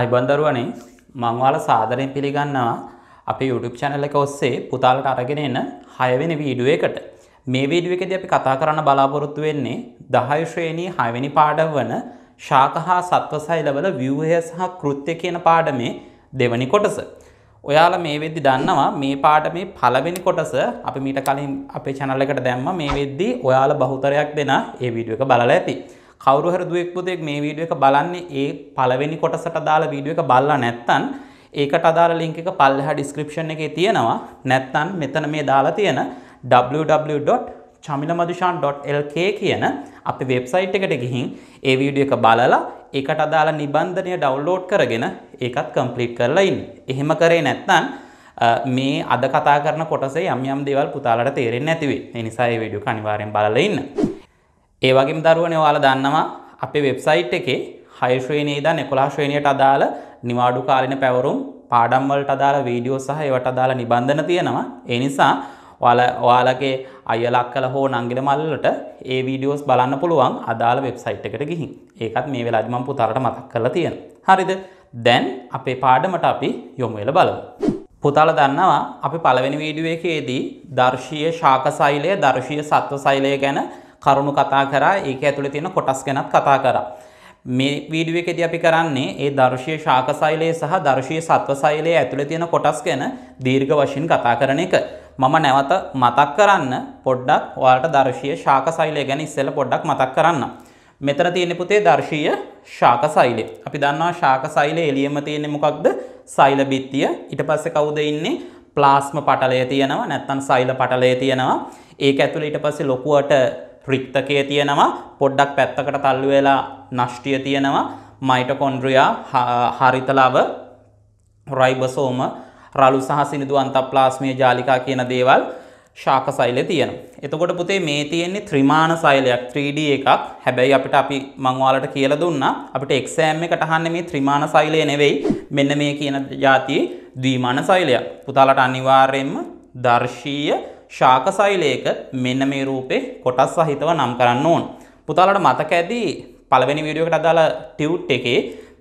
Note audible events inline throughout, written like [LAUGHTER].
අයිබන්දරුවනේ මංවාල සාදරයෙන් පිළිගන්නවා අපි YouTube channel එක ඔස්සේ පුතාලට අරගෙන එන 6 වෙනි වීඩියෝ එකට. මේ වීඩියෝ එකේදී අපි කතා කරන්න බලාපොරොත්තු වෙන්නේ 10 ශ්‍රේණී 6 වෙනි පාඩම වන ශාක හා සත්වසෛලවල ව්‍යුහය සහ කෘත්‍ය කියන පාඩමේ දෙවැනි කොටස. ඔයාලා මේ වෙද්දි දන්නවා මේ පාඩමේ පළවෙනි කොටස අපි මීට කලින් අපේ channel එකට දැම්මා මේ වෙද්දි ඔයාලා බහුතරයක් දෙනා මේ වීඩියෝ එක බලලා ඇති. කවරුහර දුවෙක් පුතෙක් මේ වීඩියෝ එක බලන්නේ ඒ පළවෙනි කොටසට දාලා වීඩියෝ එක බලලා නැත්නම් ඒකට අදාළ ලින්ක් එක පල්ලෙහා ඩිස්ක්‍රිප්ෂන් එකේ තියෙනවා නැත්නම් මෙතන මේ දාලා තියෙන www.chamilamadushan.lk කියන අපේ වෙබ්සයිට් එකට ගිහින් ඒ වීඩියෝ එක බලලා ඒකට අදාළ නිබන්ධනය ඩවුන්ලෝඩ් කරගෙන ඒකත් කම්ප්ලීට් කරලා ඉන්න. එහෙම කරේ නැත්නම් මේ අද කතා කරන කොටසේ යම් යම් දේවල් පුතාලට තේරෙන්නේ නැති වෙයි. ඒ නිසා මේ වීඩියෝ එක අනිවාර්යෙන් බලලා ඉන්න. ඒ වගේම දරුවනේ ඔයාලා දන්නවා අපේ වෙබ්සයිට් එකේ 6 ශ්‍රේණියේ ඉඳන් 11 ශ්‍රේණියට අදාළ නිවාඩු කාලින පැවරුම් පාඩම් වලට අදාළ වීඩියෝ සහ ඒවට අදාළ නිබන්ධන තියෙනවා. ඒ නිසා ඔයාලා ඔයාලගේ අයියලා අක්කලා හෝ නංගිල මල්ලලට ඒ වීඩියෝස් බලන්න පුළුවන් අදාළ වෙබ්සයිට් එකට ගිහින්. ඒකත් මේ වෙලාවදි මම පුතාලට මතක් කරලා තියෙනවා. හරිද? දැන් අපේ පාඩමට අපි යොමු වෙලා බලමු. පුතාලා දන්නවා අපි පළවෙනි වීඩියෝ එකේදී දර්ශීය ශාක සෛලය, දර්ශීය සත්ව සෛලය ගැන කරුණු කතා කරා ඒක ඇතුළේ තියෙන කොටස් ගැනත් කතා කරා. මේ වීඩියෝ එකේදී අපි කරන්නේ ඒ දර්ශීය ශාකසෛලයේ සහ දර්ශීය සත්වසෛලයේ ඇතුළේ තියෙන කොටස් ගැන දීර්ඝ වශයෙන් කතා කරන එක. මම නැවත මතක් කරන්න පොඩ්ඩක් ඔයාලට දර්ශීය ශාකසෛලය ගැන ඉස්සෙල්ලා පොඩ්ඩක් මතක් කරන්න. මෙතන තියෙන පුතේ දර්ශීය ශාකසෛලය. අපි දන්නවා ශාකසෛලයේ එළියම තියෙන්නේ මොකක්ද? සෛල බිත්තිය. ඊට පස්සේ කවුද ඉන්නේ? ප්ලාස්ම පටලය තියෙනවා. නැත්නම් සෛල පටලය තියෙනවා. ඒක ඇතුළේ ඊට පස්සේ ලොකුවට රික්තකය තියෙනවා පොඩ්ඩක් පැත්තකට තල්ලු වෙලා නෂ්ටිය තියෙනවා මයිටකොන්ඩ්‍රියා හරිතලව රයිබසෝම රලු සහ සිනිදු අන්තප්ලාස්මීය ජාලිකා කියන දේවල් ශාක සෛලය තියෙනවා. එතකොට පුතේ මේ තියෙන්නේ ත්‍රිමාණ සෛලයක් 3D එකක්. හැබැයි අපිට අපි මම ඔයාලට කියලා දුන්නා අපිට එක්සෑම් එකට අහන්නේ මේ ත්‍රිමාණ සෛලය නෙවෙයි මෙන්න මේ කියන જાතියේ ද්විමාන සෛලයක්. පුතාලට අනිවාර්යයෙන්ම දර්ශීය ශාක සෛලයක මෙන්න මේ රූපේ කොටස් සහිතව නම් කරන්න ඕන. පුතාලට මතක ඇති පළවෙනි වීඩියෝ එකට අදාළ ටියුට් එකේ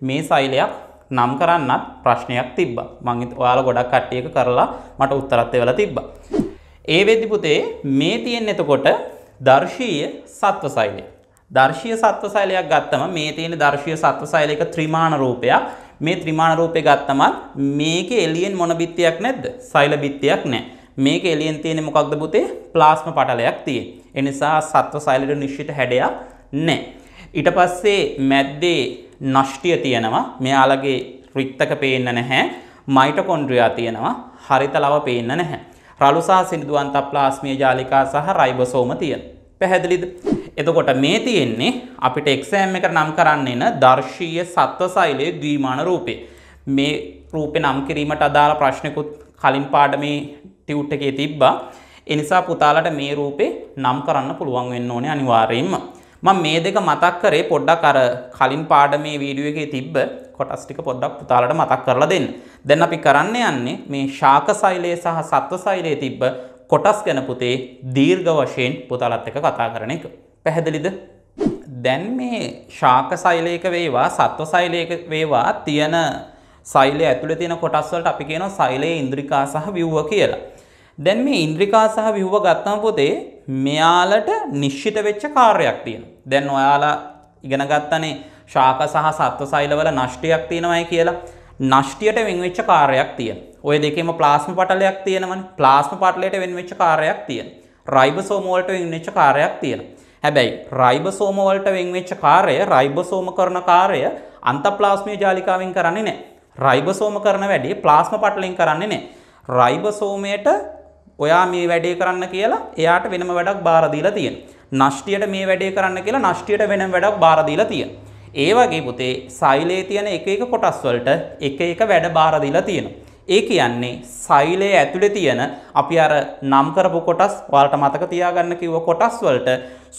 මේ සෛලයක් නම් කරන්නත් ප්‍රශ්නයක් තිබ්බා. මම ඔයාලා ගොඩක් කට්ටියක කරලා මට උත්තරත් දෙවලා තිබ්බා. ඒ වෙද්දි පුතේ මේ තියෙන එතකොට දර්ශීය සත්ව සෛලය. දර්ශීය සත්ව සෛලයක් ගත්තම මේ තියෙන දර්ශීය සත්ව සෛලයක ත්‍රිමාණ රූපයක්. මේ ත්‍රිමාණ රූපේ ගත්තම මේකේ එළියෙන් මොන බිත්තියක් නැද්ද? සෛල බිත්තියක් නැහැ. මේක එලියෙන් තියෙන මොකක්ද පුතේ ප්ලාස්ම පටලයක් තිය. එනිසා සත්ව සයිලට නිශ්ෂිත හැඩයක් නෑ. ඊට පස්සේ මැද්දේ නෂ්ටිය තියෙනවා මෙයාලගේ රික්තක පේන්න නැහැ මයිටකොන්ඩ්‍රියා තියෙනවා හරිත ලව පේන්න නැහැ. රලුසා සිනිදුවන්ත ප්ලාස්මිය ජාලිකා සහ රයිබසෝම තියෙන. පැහැදිලිද. එතකොට මේ තියෙන්නේ අපිට එක්සෑම් එක නම් කරන්න එන දර්ශීය සත්ව සෛලයේ ද්විමාන රූපේ. මේ රූපේ නම් කිරීමට අදාළ ප්‍රශ්නකුත් කලින් පාඩමේ ටියුට් එකේ තිබ්බා. ඒ නිසා පුතාලට මේ රූපේ නම් කරන්න පුළුවන් වෙන්න ඕනේ අනිවාර්යයෙන්ම. මම මේ දෙක මතක් කරේ පොඩ්ඩක් අර කලින් පාඩමේ වීඩියෝ එකේ තිබ්බ කොටස් ටික පොඩ්ඩක් පුතාලට මතක් කරලා දෙන්න. දැන් අපි කරන්න යන්නේ මේ ශාක සෛලයේ සහ සත්ව සෛලයේ තිබ්බ කොටස් ගැන පුතේ දීර්ඝ වශයෙන් පුතාලත් එක්ක කතා කරන එක. පැහැදිලිද? දැන් මේ ශාක සෛලයක වේවා සත්ව සෛලයක වේවා තියෙන සෛලය ඇතුලේ තියෙන කොටස් වලට අපි කියනවා සෛලයේ ඉන්ද්‍රිකා සහ ව්‍යුහ කියලා. දැන් මේ ඉන්ද්‍රිකා සහ විහුව ගත්තම පොතේ මෙයාලට නිශ්චිත වෙච්ච කාර්යයක් තියෙනවා. දැන් ඔයාලා ඉගෙන ගත්තනේ ශාක සහ සත්ව සෛලවල නෂ්ටියක් තියෙනවයි කියලා. නෂ්ටියට වෙන්වෙච්ච කාර්යයක් තියෙනවා. ওই දෙකේම ප්ලාස්ම පටලයක් තියෙනවනේ. ප්ලාස්ම පටලයට වෙන්වෙච්ච කාර්යයක් තියෙනවා. රයිබෝසෝම වලට වෙන්වෙච්ච කාර්යයක් තියෙනවා. හැබැයි රයිබෝසෝම වලට වෙන්වෙච්ච කාර්යය රයිබෝසෝම කරන කාර්යය අන්තප්ලාස්මීය ජාලිකාවෙන් කරන්නේ නැහැ. රයිබෝසෝම කරන වැඩේ ප්ලාස්ම පටලෙන් කරන්නේ නැහැ. රයිබෝසෝමයට ඔයා මේ වැඩේ කරන්න කියලා එයාට වෙනම වැඩක් බාරදීලා තියෙන. නෂ්ටියට මේ වැඩේ කරන්න කියලා නෂ්ටියට වෙනම වැඩක් බාරදීලා තියෙන. ඒ වගේ පුතේ සෛලේ තියෙන එක එක කොටස් වලට එක එක වැඩ බාරදීලා තියෙනවා. ඒ කියන්නේ සෛලයේ ඇතුලේ තියෙන අපි අර නම් කරපු කොටස් ඔයාලට මතක තියාගන්න කිව්ව කොටස් වලට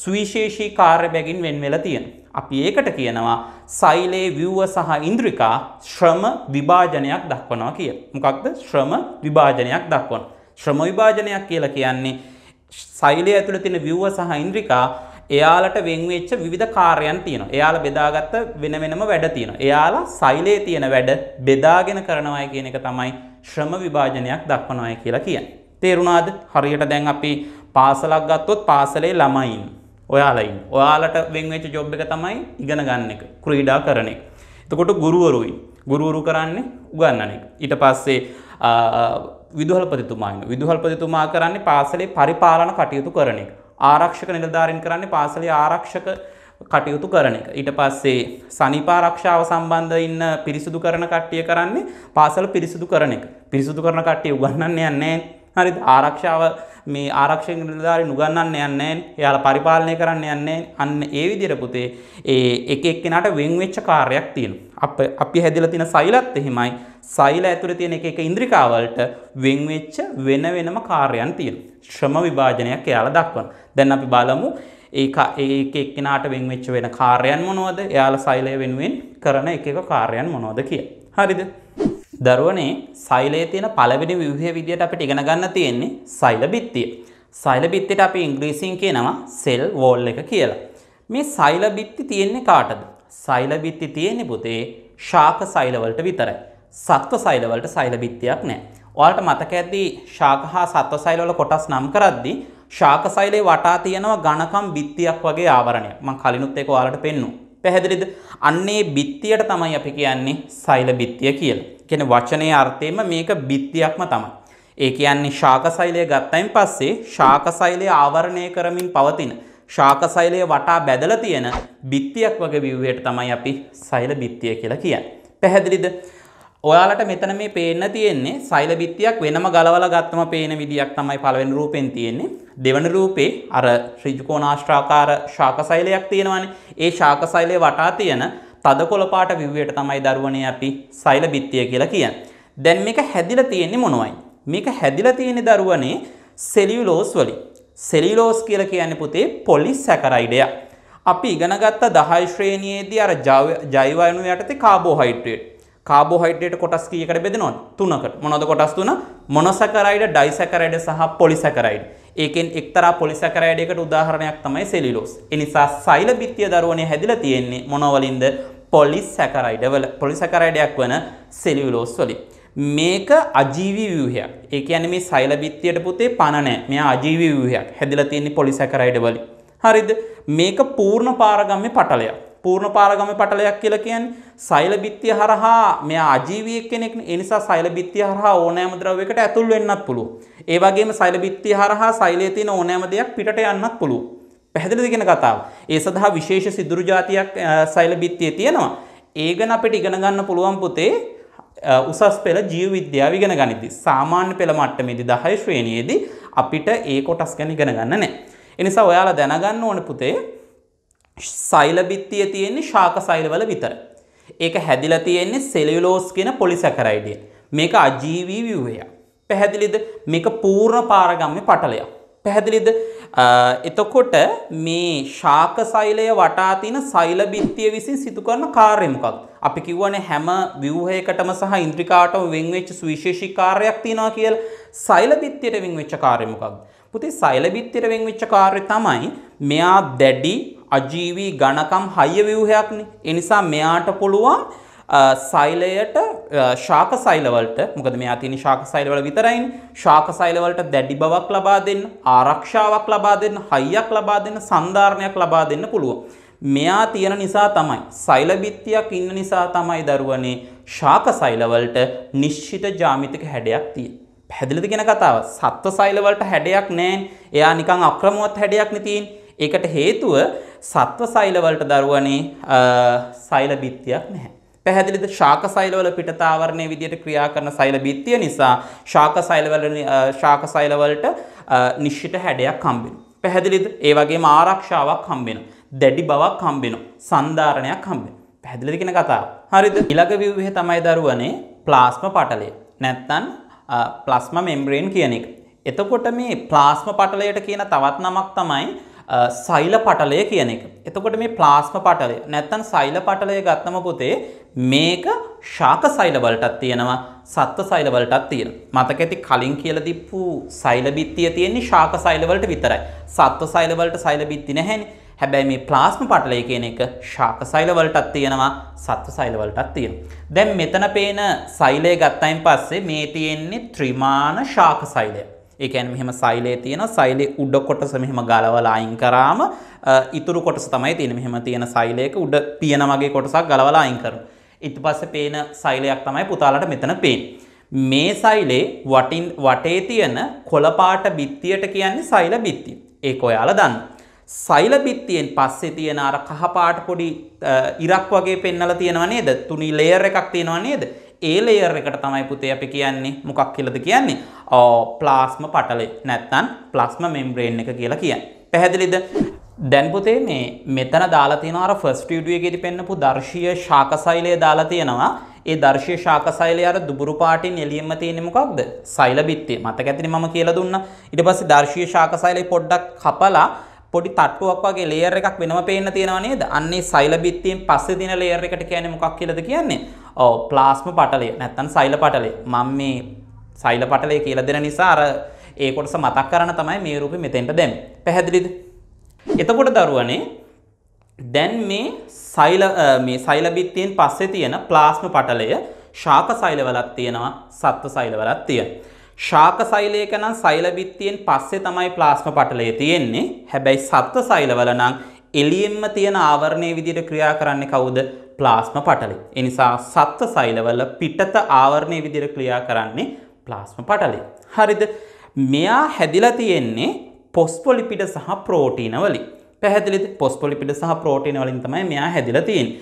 සුවිශේෂී කාර්ය බැගින් වෙන් වෙලා තියෙනවා. අපි ඒකට කියනවා සෛලයේ ව්‍යුව සහ ඉන්ද්‍රිකා ශ්‍රම විභාජනයක් දක්වනවා කියලා. මොකක්ද? ශ්‍රම විභාජනයක් දක්වනවා. ශ්‍රම විභාජනයක් කියලා කියන්නේ සෛලය ඇතුළේ තියෙන ව්‍යුව සහ ඉන්ද්‍රිකා එයාලට වෙන්වෙච්ච විවිධ කාර්යයන් තියෙනවා. එයාලා බෙදාගත්ත වෙන වෙනම වැඩ තියෙනවා. එයාලා සෛලයේ තියෙන වැඩ බෙදාගෙන කරනවායි කියන එක තමයි ශ්‍රම විභාජනයක් දක්වනවායි කියලා කියන්නේ. තේරුණාද? හරියට දැන් අපි පාසලක් ගත්තොත් පාසලේ ළමයින් ඔයාලා ඉන්න. ඔයාලට වෙන්වෙච්ච ජොබ් එක තමයි ඉගෙන ගන්න එක, ක්‍රීඩා කරන එක. එතකොට ගුරුවරුයි. ගුරුවරු කරන්නේ උගන්නන එක. ඊට පස්සේ විදුහල්පතිතුමායින විදුහල්පතිතුමා කරන්නේ පාසලේ පරිපාලන කටයුතු කරන එක. ආරක්ෂක නිලධාරීන් කරන්නේ පාසලේ ආරක්ෂක කටයුතු කරන එක. ඊට පස්සේ සනිපාරක්ෂාව සම්බන්ධ ඉන්න පිරිසිදු කරන කට්ටිය කරන්නේ පාසල පිරිසිදු කරන එක. පිරිසිදු කරන කට්ටිය උගන්වන්නේ නැහැ. හරිද? ආරක්ෂාව මේ ආරක්ෂක නිලධාරීන් උගන්වන්න යන්නේ නැහැ. එයාලා පරිපාලනය කරන්න යන්නේ අන්න ඒ විදිහට පුතේ ඒ එක එක්කෙනාට වෙන් වෙච්ච කාර්යයක් තියෙනවා. අපි හැදලා තියෙන සෛලත් එහෙමයි. සෛල ඇතුළේ තියෙන එක එක ඉන්ද්‍රිකාවලට වෙන්වෙච්ච වෙන වෙනම කාර්යයන් තියෙනවා. ශ්‍රම විභාජනයක් එයාලා දක්වනවා. දැන් අපි බලමු ඒක ඒක එක්කිනාට වෙන්වෙච්ච වෙන කාර්යයන් මොනවද? එයාලා සෛලය වෙනුවෙන් කරන එක එක කාර්යයන් මොනවද කියලා. හරිද? දරුවනේ සෛලයේ තියෙන පළවෙනි ව්‍යුහය විදියට අපිට ඉගෙන ගන්න තියෙන්නේ සෛල බිත්තිය. සෛල බිත්තියට අපි ඉංග්‍රීසියෙන් කියනවා සෙල් වෝල් එක කියලා. මේ සෛල බිත්ති තියෙන්නේ කාටද? සෛල බිත්ති තියෙන්නේ පුතේ ශාක සෛලවලට විතරයි. සත්ව සෛලවලට සෛල බිත්තියක් නැහැ. ඔයාලට මතක ඇද්දී ශාක හා සත්ව සෛලවල කොටස් නම් කරද්දී ශාක සෛලේ වටා තියෙනවා ඝනකම් බිත්තියක් වගේ ආවරණයක්. මම කලිනුත් ඒක ඔයාලට පෙන්නුවා. පැහැදිලිද? අන්නේ බිත්තියට තමයි අපි කියන්නේ සෛල බිත්තිය කියලා. කියන්නේ වචනේ අර්ථයෙන්ම මේක බිත්තියක්ම තමයි. ඒ කියන්නේ ශාකසෛලය ගත්තයින් පස්සේ ශාකසෛලය ආවරණය කරමින් පවතින ශාකසෛලය වටා බැදලා තියෙන බිත්තියක් වගේ ව්‍යුහයට තමයි අපි සෛල බිත්තිය කියලා කියන්නේ. පැහැදිලිද? ඔයාලට මෙතන මේ පේන්න තියෙන්නේ සෛල බිත්තියක් වෙනම ගලවලා ගත්තම පේන විදියක් තමයි පළවෙනි රූපෙන් තියෙන්නේ. දෙවන රූපේ අර ත්‍රිජකෝණාෂ්ටාකාර ශාක සෛලයක් තියෙනවානේ. ඒ ශාක සෛලයේ වටා තියෙන තදකොළ පාට විව්‍යයට තමයි දරුවනේ අපි සෛල බිත්තිය කියලා කියන්නේ. දැන් මේක හැදිලා තියෙන්නේ මොනවයි? මේක හැදිලා තියෙන්නේ දරුවනේ සෙලියුලෝස් වලින්. සෙලියුලෝස් කියලා කියන්නේ පුතේ පොලිසැකරයිඩයක්. අපි ඉගෙන ගත්ත 10 ශ්‍රේණියේදී අර ජෛව අණු යටතේ කාබෝහයිඩ්‍රේට් කාබෝහයිඩ්‍රේට් කොටස් කීයකට බෙදෙනවද? තුනකට. මොනවද කොටස් තුන? මොනොසැකරයිඩ්, ඩයිසැකරයිඩ් සහ පොලිසැකරයිඩ්. ඒකෙන් එක්තරා පොලිසැකරයිඩ් එකට උදාහරණයක් තමයි සෙලියුලෝස්. ඒ නිසා සෛල බිත්තිය දරුවනේ හැදිලා තියෙන්නේ මොනවලින්ද? පොලිසැකරයිඩ් වල. පොලිසැකරයිඩයක් වන සෙලියුලෝස් වලින්. මේක අජීවී ව්‍යුහයක්. ඒ කියන්නේ මේ සෛල බිත්තියට පුතේ පණ නැහැ. මෙයා අජීවී ව්‍යුහයක්. හැදිලා තියෙන්නේ පොලිසැකරයිඩ් වලින්. හරිද? මේක පූර්ණ පාරගම්මේ පටලයක්. පූර්ණ පාරගම පටලයක් කියලා කියන්නේ සෛල බිත්තිය හරහා මෙයා අජීවී කෙනෙක් ඒ නිසා සෛල බිත්තිය හරහා ඕනෑම ද්‍රවයකට ඇතුල් වෙන්නත් පුළුවන්. ඒ වගේම සෛල බිත්තිය හරහා සෛලයේ තියෙන ඕනෑම දෙයක් පිටට යන්නත් පුළුවන්. පැහැදිලිද කියන කතාව. ඒ සඳහා විශේෂ සිදුරු జాතියක් සෛල බිත්තියේ තියෙනවා. ඒ ගැන අපිට ඉගෙන ගන්න පුළුවන් පුතේ උසස් පෙළ ජීව විද්‍යාව ඉගෙන ගනිද්දී සාමාන්‍ය පෙළ මට්ටමේදී 10 ශ්‍රේණියේදී අපිට ඒ කොටස් ගැන ඉගෙන ගන්න නැහැ. ඒ නිසා ඔයාලා දැනගන්න ඕන පුතේ සෛල බිත්තිය තියෙන්නේ ශාක සෛලවල විතර. ඒක හැදිලා තියෙන්නේ සෙලියුලෝස් කියන පොලිසැකරයිඩිය. මේක අජීවී ව්‍යුහයක්. පැහැදිලිද? මේක පූර්ණ පාරගම්ම්‍ය පටලයක්. පැහැදිලිද? එතකොට මේ ශාක සෛලය වටා තියෙන සෛල බිත්තිය විසින් සිදු කරන කාර්ය මොකක්ද? අපි කියවනේ හැම ව්‍යුහයකටම සහ ඉන්ද්‍රිකාටම වෙන් වෙච්ච සුවිශේෂී කාර්යයක් තියෙනවා කියලා. සෛල බිත්තියට වෙන් වෙච්ච කාර්ය මොකක්ද? පුතේ සෛල බිත්තියට වෙන් වෙච්ච කාර්ය තමයි මෙයා දැඩි අජීවී ඝනකම් හය ව්‍යුහයක්නේ. ඒ නිසා මෙයාට පුළුවන් සෛලයට ශාක සෛලවලට මොකද මෙයා තියෙන ශාක සෛලවල විතරයිනේ. ශාක සෛලවලට දැඩි බවක් ලබා දෙන්න, ආරක්ෂාවක් ලබා දෙන්න, හයියක් ලබා දෙන්න, සන්ධාරණයක් ලබා දෙන්න පුළුවන්. මෙයා තියෙන නිසා තමයි සෛල බිත්තියක් ඉන්න නිසා තමයි දරුවනේ ශාක සෛලවලට නිශ්චිත ජාමිතික හැඩයක් තියෙන්නේ. පැහැදිලිද කියන කතාව? සත්ව සෛලවලට හැඩයක් නැහැ. එයා නිකන් අක්‍රමවත් හැඩයක් නේ තියෙන්නේ. ඒකට හේතුව සත්ව සෛලවලට දරුවනේ සෛල බිත්තියක් නැහැ. පැහැදිලිද ශාක සෛලවල පිටතාවරණය විදියට ක්‍රියා කරන සෛල බිත්තිය නිසා ශාක සෛලවල ශාක සෛලවලට නිශ්චිත හැඩයක් හම්බෙනවා. පැහැදිලිද? ඒ වගේම ආරක්ෂාවක් හම්බෙනවා. දැඩි බවක් හම්බෙනවා. සංධාරණයක් හම්බෙනවා. පැහැදිලිද කියන කතාව? හරිද? ඊළඟ ව්‍යුහය තමයි දරුවනේ ප්ලාස්ම පටලය. නැත්තම් ප්ලාස්මා මෙම්බ්‍රේන් කියන එක. එතකොට මේ ප්ලාස්ම පටලයට කියන තවත් නමක් තමයි සෛල පටලය කියන එක. එතකොට මේ ප්ලාස්ම පටලය නැත්තන් සෛල පටලය ගත්තම පුතේ මේක ශාක සෛල වලටත් තියෙනවා සත්ව සෛල වලටත් තියෙන. මතක ඇති කලින් කියලා දීපු සෛල බිත්තිය තියෙන්නේ ශාක සෛල වලට විතරයි. සත්ව සෛල වලට සෛල බිත්ති නැහැනේ. හැබැයි මේ ප්ලාස්ම පටලය කියන එක ශාක සෛල වලටත් තියෙනවා සත්ව සෛල වලටත් තියෙනවා. දැන් මෙතන පේන සෛලය ගත්තයින් පස්සේ මේ තියෙන්නේ ත්‍රිමාන ශාක සෛලය. ඒ කියන්නේ මෙහෙම සෛලේ තියෙනවා. සෛලේ උඩ කොටස මෙහෙම ගලවලා අයින් කරාම ඉතුරු කොටස තමයි තියෙන්නේ. මෙහෙම තියෙන සෛලයක උඩ පියන වගේ කොටසක් ගලවලා අයින් කරනවා. ඊට පස්සේ පේන සෛලයක් තමයි පුතාලට මෙතන පේන්නේ. මේ සෛලේ වටින් වටේ තියෙන කොළ පාට බිත්තියට කියන්නේ සෛල බිත්තිය. ඒක ඔයාලා දන්න. සෛල බිත්තියෙන් පස්සේ තියෙන අර කහ පාට පොඩි ඉරක් වගේ පෙන්වලා තියෙනව නේද? තුනි ලේයර් එකක් තියෙනව නේද? ඒ ලේයර් එකට තමයි පුතේ අපි කියන්නේ මොකක් කියලාද කියන්නේ? ප්ලාස්ම පටලය. නැත්නම් ප්ලාස්ම මෙම්බ්‍රේන් එක කියලා කියන්නේ. පැහැදිලිද? දැන් පුතේ මේ මෙතන දාලා තියෙන අර ෆස්ට් වීඩියෝ එකේදී පෙන්නපු දර්ශීය ශාකසෛලය දාලා තියෙනවා. ඒ දර්ශය ශාකසෛලය අර දුබුරු පාටින් එළියෙම තියෙන මොකක්ද? සෛල බිත්තිය. මතක ඇතිනේ මම කියලා දුන්නා. ඊට පස්සේ දර්ශීය ශාකසෛලය පොඩ්ඩක් කපලා පොඩි තට්ටුවක් වගේ ලේයර් එකක් වෙනම පේන්න තියෙනවා නේද? අන්නේ සෛල බිත්තියෙන් පස්සේ දින ලේයර් එකට කියන්නේ මොකක් කියලාද කියන්නේ? ඔව් ප්ලාස්ම පටලය නැත්තම් සෛල පටලය. මම මේ සෛල පටලය කියලා දෙන නිසා අර ඒ කොටස මතක් කරන්න තමයි මේ රූපෙ මෙතෙන්ට දැම්මේ. පැහැදිලිද? එතකොට දරුවනේ දැන් මේ සෛල මේ සෛල බිත්තියෙන් පස්සේ තියෙන ප්ලාස්ම පටලය ශාක සෛලවලක් තියෙනවා සත්ව සෛලවලක් තියෙනවා. ශාක සෛලයක නම් සෛල බිත්තියෙන් පස්සේ තමයි ප්ලාස්ම පටලය තියෙන්නේ. හැබැයි සත්ව සෛලවල නම් එළියෙන්ම තියෙන ආවරණයේ විදිහට ක්‍රියා කරන්නේ කවුද? ප්ලාස්ම පටලය. ඒ නිසා සත්ව සෛලවල පිටත ආවරණයේ විදිහට ක්‍රියා කරන්නේ ප්ලාස්ම පටලය. හරිද? මෙයා හැදිලා තියෙන්නේ පොස්පොලිපිඩ සහ ප්‍රෝටීන වලින්. පැහැදිලිද? පොස්පොලිපිඩ සහ ප්‍රෝටීන වලින් තමයි මෙයා හැදිලා තියෙන්නේ.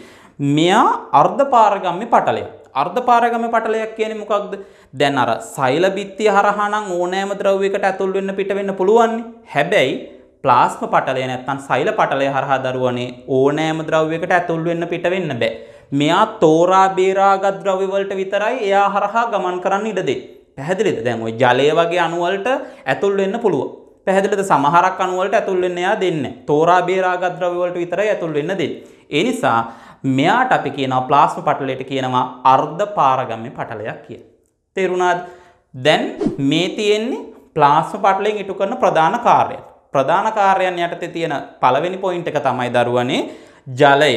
මෙයා අර්ධපාරගම්ම පටලය. අර්ධපාරගම පටලයක් කියන මොකක්ද දැන් අර සෛල බිත්තිය හරහානම් ඕනෑම ද්‍රව්වයකට ඇතුල් වෙන්න පිට වෙන්න පුළුවන්. හැබැයි ප්ලාස්ම පටලය නැත්තම් සෛල පටලය හරහා දරුවනේ ඕනෑම ද්‍රව්වයකට ඇතුල් වෙන්න පිට වෙන්න බෑ. මෙයා තෝරා බේරාගත් ද්‍රව්‍ය වලට විතරයි එයා හරහා ගමන් කරන්න ඉඩ දෙන්නේ. පැහැදිලිද? දැන් ওই ජලය වගේ අණු වලට ඇතුල් වෙන්න පුළුවන්. පැහැදිලිද සමහරක් අණු වලට ඇතුල් වෙන්න එයා දෙන්නේ. තෝරා බේරාගත් ද්‍රව්‍ය වලට විතරයි ඇතුල් වෙන්න දෙන්නේ. ඒ නිසා මෙයාට අපි කියනවා ප්ලාස්ම පටලයට කියනවා අර්ධ පාරගම්ම පටලයක් කිය. තෙරුණාද දැන් මේ තියෙන්නේ ප්ලාස්ම පටලෙන් ඉටු කරන ප්‍රධාන කාර්යයට. ප්‍රධාන කාර්යයන් යටතේ තියෙන පළවෙනි පොයින්ට් එක තමයි දරුවනේ ජලය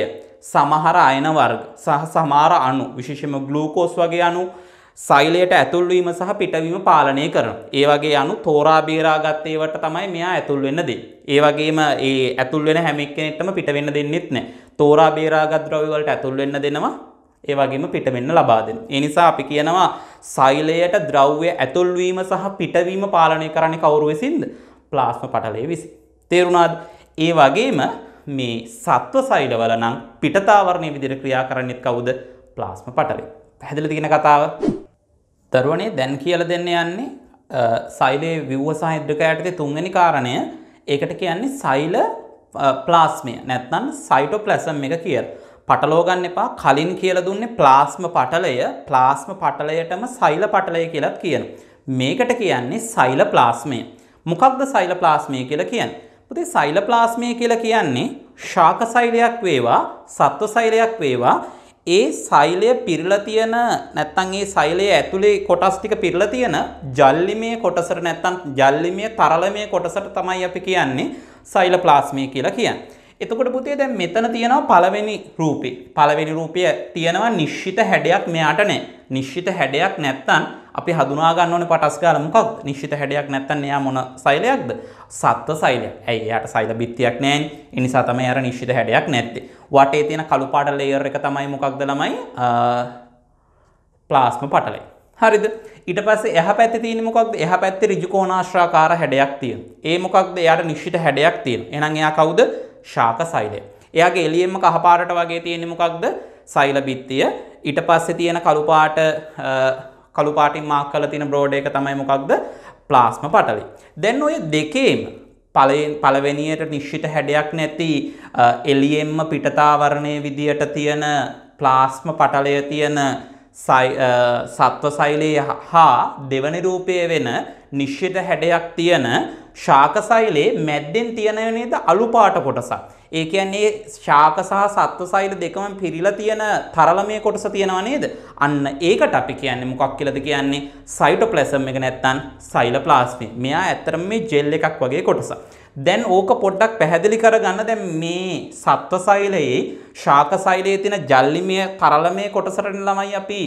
සමහර අයන වර්ග සහ සමහර අණු විශේෂයෙන්ම ග්ලූකෝස් වගේ අණු සෛලයට ඇතුල් වීම සහ පිටවීම පාලනය කරනවා. ඒ වගේ අණු තෝරා බේරා ගත්ත ඒවට තමයි මෙයා ඇතුල් වෙන්න දෙන්නේ. ඒ වගේම ඒ ඇතුල් වෙන හැම එක්කෙනෙක්ටම පිට වෙන්න දෙන්නෙත් නැහැ. තෝරා බේරාගත් ද්‍රව්‍යවලට ඇතුල් වෙන්න දෙනවා ඒ වගේම පිටවෙන්න ලබා දෙන. ඒ නිසා අපි කියනවා සෛලයට ද්‍රව්‍ය ඇතුල්වීම සහ පිටවීම පාලනය කරන්නේ කවුරු විසින්ද? ප්ලාස්ම පටලය විසින්. තේරුණාද? ඒ වගේම මේ සත්ව සෛලවල නම් පිටතාවරණය විදිහට ක්‍රියා කරන්නේත් කවුද? ප්ලාස්ම පටලය. පැහැදිලිද කියන කතාව? දරුවනේ දැන් කියලා දෙන්න යන්නේ සෛලයේ ව්‍යුව සහ ඉද්‍රක යටතේ තුන්වෙනි කාරණය. ඒකට කියන්නේ සෛල ප්ලාස්මය නැත්නම් සයිටෝප්ලැසම් එක කියලා. පටලෝගන්න එපා කලින් කියල දුන්නේ ප්ලාස්ම පටලය ප්ලාස්ම පටලයටම සෛල පටලය කියලත් කියන. මේකට කියන්නේ සෛල ප්ලාස්මය. මොකක්ද සෛල ප්ලාස්මය කියල කියන්න. පුති සෛල ප්ලාස්මය කියල කියන්නේ ශාක සෛලයක් වේවා සත්ව සෛලයක් වේවා ඒ සෛලය පිරලා තියෙන නැත්තම් ඒ සෛලයේ ඇතුලේ කොටස් ටික පිරලා තියෙන ජල්ලිමය කොටසට නැත්තම් ජල්ලිමය තරලමය කොටසට තමයි අපි කියන්නේ සෛලප්ලාස්මය කියලා කියන්නේ. එතකොට පුතේ දැන් මෙතන තියෙනවා පළවෙනි රූපේ. පළවෙනි රූපය තියෙනවා නිශ්චිත හැඩයක් මෙයාට නැහැ. නිශ්චිත හැඩයක් නැත්තම් අපි හඳුනාගන්න ඕනේ පටස්කාර මොකක්ද? නිශ්චිත හැඩයක් නැත්නම් එයා මොන සෛලයක්ද? සත්ත්ව සෛලයක්. ඇයි එයාට සෛල බිත්තියක් නැහැනේ. ඒ නිසා තමයි අර නිශ්චිත හැඩයක් නැත්තේ. වටේ තියෙන කළු පාට ලේයර් එක තමයි මොකක්ද ළමයි? ප්ලාස්ම පටලය. හරිද? ඊට පස්සේ එහා පැත්තේ තියෙන මොකක්ද? එහා පැත්තේ ඍජු කෝණාශ්‍රාකාර හැඩයක් තියෙනවා. ඒ මොකක්ද? එයාට නිශ්චිත හැඩයක් තියෙනවා. එහෙනම් එයා කවුද? ශාක සෛලය. එයාගේ එළියෙම කහපාටට වගේ තියෙන මොකක්ද? සෛල බිත්තිය. ඊට පස්සේ තියෙන කළු පාට කළුපාටින් මාක් කල තින බ්‍රෝඩ් එක තමයි මොකක්ද ප්ලාස්ම පටලි. දැන් ඔය දෙකේම පළවෙනියට නිශ්ෂිත හැඩයක් නැති එලියෙම්ම පිටතාවරණය විදියට තියෙන ප්ලාස්ම පටලය තියෙන සත්ව සෛලයේ හා දෙවනි රූපය වෙන නිශ්ෂිත හැඩයක් තියෙන ශාකසෛලයේ මැද්දෙන් තියෙන නේද අලු පාට කොටසක්. ඒ කියන්නේ ශාක සහ සත්ව සෛල දෙකම පිරීලා තියෙන තරලමය කොටස තියෙනවා නේද? අන්න ඒකට අපි කියන්නේ මොකක් කියලාද කියන්නේ? සයිටෝප්ලාසම් එක නැත්තම් සෛලප්ලාස්මි. මෙයා ඇත්තටම මේ ජෙල් එකක් වගේ කොටසක්. දැන් ඕක පොඩ්ඩක් පැහැදිලි කරගන්න දැන් මේ සත්ව සෛලයේ ශාක සෛලයේ තියෙන ජල්ලිමය තරලමය කොටසට ළමයි අපි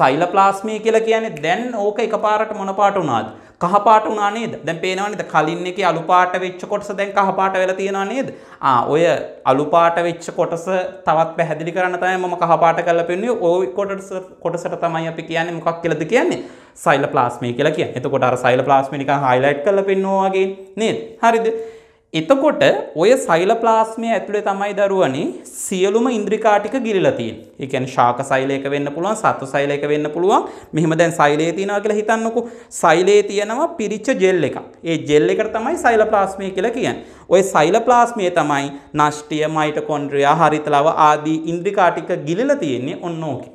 සෛලප්ලාස්මි කියලා කියන්නේ. දැන් ඕක එකපාරට මොන පාට වුණාද? කහපාට වුණා නේද? දැන් පේනවනේද කලින් එකේ අලු පාට වෙච්ච කොටස දැන් කහ පාට වෙලා තියෙනවා නේද? ආ ඔය අලු පාට වෙච්ච කොටස තවත් පැහැදිලි කරන්න තමයි මම කහ පාට කරලා පෙන්නුවේ. ওই කොටස කොටසට තමයි අපි කියන්නේ මොකක් කියලාද කියන්නේ? සයිලෝප්ලාස්මී කියලා කියන්නේ. එතකොට අර සයිලෝප්ලාස්මී නිකන් highlight කරලා පෙන්නුවා වගේ නේද? හරිද? එතකොට ඔය සෛලප්ලාස්මය ඇතුළේ තමයි දරුවනි සියලුම ඉන්ද්‍රිකා ටික ගිලිලා තියෙන්නේ. ඒ කියන්නේ ශාක සෛලයක වෙන්න පුළුවන්, සත්තු සෛලයක වෙන්න පුළුවන්. මෙහෙම දැන් සෛලයේ තියනවා කියලා හිතන්නකෝ. සෛලයේ තියෙනවා පිරිච්ච ජෙල් එකක්. ඒ ජෙල් එකට තමයි සෛලප්ලාස්මය කියලා කියන්නේ. ඔය සෛලප්ලාස්මය තමයි නෂ්ටිය, මයිටොකොන්ඩ්‍රියා, හරිතලව ආදී ඉන්ද්‍රිකා ටික ගිලිලා තියෙන්නේ ඔන්න ඕකේ.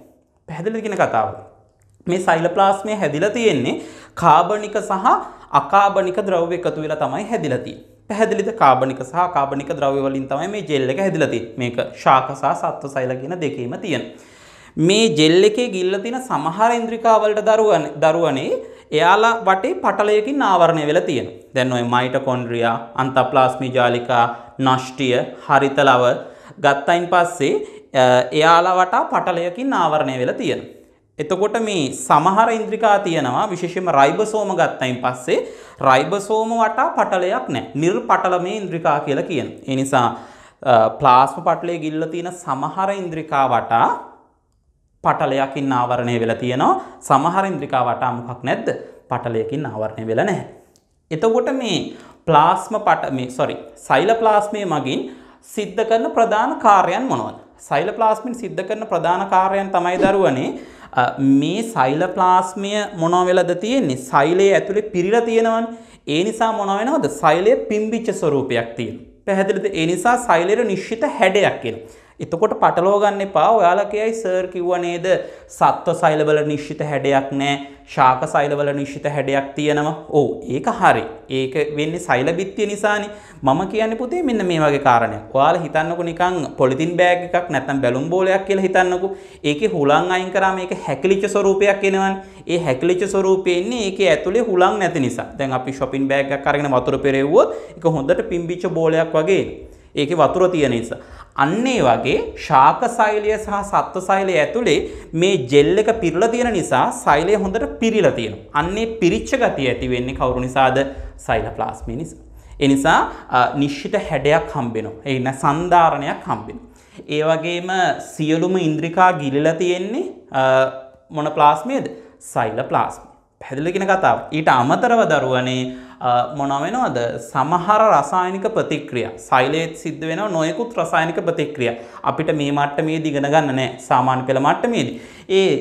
පැහැදිලිද කියන කතාව? මේ සෛලප්ලාස්මය හැදිලා තියෙන්නේ කාබනික සහ අකාබනික ද්‍රව්‍ය එකතු වෙලා තමයි හැදිලා තියෙන්නේ. පැහැදිලිද කාබනික සහ කාබනික ද්‍රව්‍යවලින් තමයි මේ ජෙල් එක හැදිලා තියෙන්නේ. මේක ශාක සහ සත්ව සෛල කියන දෙකේම තියෙන. මේ ජෙල් එකේ ගිල්ලා තියෙන සමහර ඉන්ද්‍රිකාවලට දරුවනේ එයාලා වටේ පටලයකින් ආවරණය වෙලා තියෙනවා. දැන් ওই මයිටොකොන්ඩ්‍රියා, අන්තප්ලාස්මි ජාලිකා, නෂ්ටිය, හරිත ලව ගත්තයින් පස්සේ එයාලා වටා පටලයකින් ආවරණය වෙලා තියෙනවා. එතකොට මේ සමහර ඉන්ද්‍රිකා තියෙනවා විශේෂයෙන්ම රයිබෝසෝම ගත්තයින් පස්සේ රයිබෝසෝම වටා පටලයක් නැහැ. නිර්පටලමේ ඉන්ද්‍රිකා කියලා කියන. ඒ නිසා ප්ලාස්ම පටලයේ ගිල්ල තියෙන සමහර ඉන්ද්‍රිකා වටා පටලයකින් ආවරණය වෙලා තියෙනවා. සමහර ඉන්ද්‍රිකා වටා මොකක් නැද්ද? පටලයකින් ආවරණය වෙලා නැහැ. එතකොට මේ ප්ලාස්ම පට මේ සොරි සෛල ප්ලාස්මය මගින් සිද්ධ කරන ප්‍රධාන කාර්යයන් මොනවද? සෛල ප්ලාස්මෙන් සිද්ධ කරන ප්‍රධාන කාර්යයන් තමයි දරුවනේ මේ සෛල ප්ලාස්මය මොනව වෙලද තියෙන්නේ සෛලයේ ඇතුලේ පිරීලා තියෙනවනේ. ඒ නිසා මොනව වෙනවද? සෛලයේ පිම්බිච්ච ස්වරූපයක් තියෙනවා. පැහැදිලිද? ඒ නිසා සෛලයේ නිශ්චිත හැඩයක් එනවා. එතකොට පටලෝගන්න එපා ඔයාලකයයි සර් කිව්ව නේද සත්ව සයිලබල නිශ්ෂිත හැඩයක් නෑ ශාක සයිලබල නිශ්ෂිත හැඩයක් තියෙනවා ඕ ඒක හරි ඒක වෙන්න සයිලබිත්තිය නිසානි මම කියන්න පුතේ මෙන්න මේ වගේ කාරණය වාල හිතන්නකු නිකං පොලිතින් බෑග එකක් නැතම් බැලුම් බෝලයක් කියලා හිතන්නකු ඒක හුලං අයින් කරාම ඒක හැකිලිච්ච ස්වරූපයක් එනවන් ඒ හැකිලිච්ච ස්වරූපයන්නේ ඒක ඇතුළේ හුලං නැති නිසා දැන් අපි ශොපින් බෑගක් කරගෙන වතුර පෙරෙව්වොත් එක හොඳට පිම්බිච්ච බෝලයක් වගේ ඒක වතුර තියෙන නිසා අන්න ඒ වගේ ශාක සෛලය සහ සත්ව සෛලය ඇතුලේ මේ ජෙල් එක පිරලා තියෙන නිසා සෛලය හොඳට පිරීලා තියෙනවා. අන්නේ පිරිච්ච ගතිය ඇති වෙන්නේ කවුරු නිසාද? සෛලප්ලාස්මී නිසා. ඒ නිසා නිශ්චිත හැඩයක් හම්බෙනවා. ඒ නැ සන්ධාරණයක් හම්බෙනවා. ඒ වගේම සියලුම ඉන්ද්‍රිකා ගිලිලා තියෙන්නේ මොන ප්ලාස්මේද? සෛලප්ලාස්මී. පැහැදිලිගෙන කතාව. ඊට අමතරව දරුවනේ මොනවෙනවද සමහර රසායනික ප්‍රතික්‍රිය සයිලේත් සිද්ධ වෙන නොයෙකුත් රසායනික ප්‍රතික්‍රිය අපිට මේ මට්ටමේ දිගෙන ගන්න නෑ සාමාන්‍ය පෙළ මට්ටමේදී. ඒ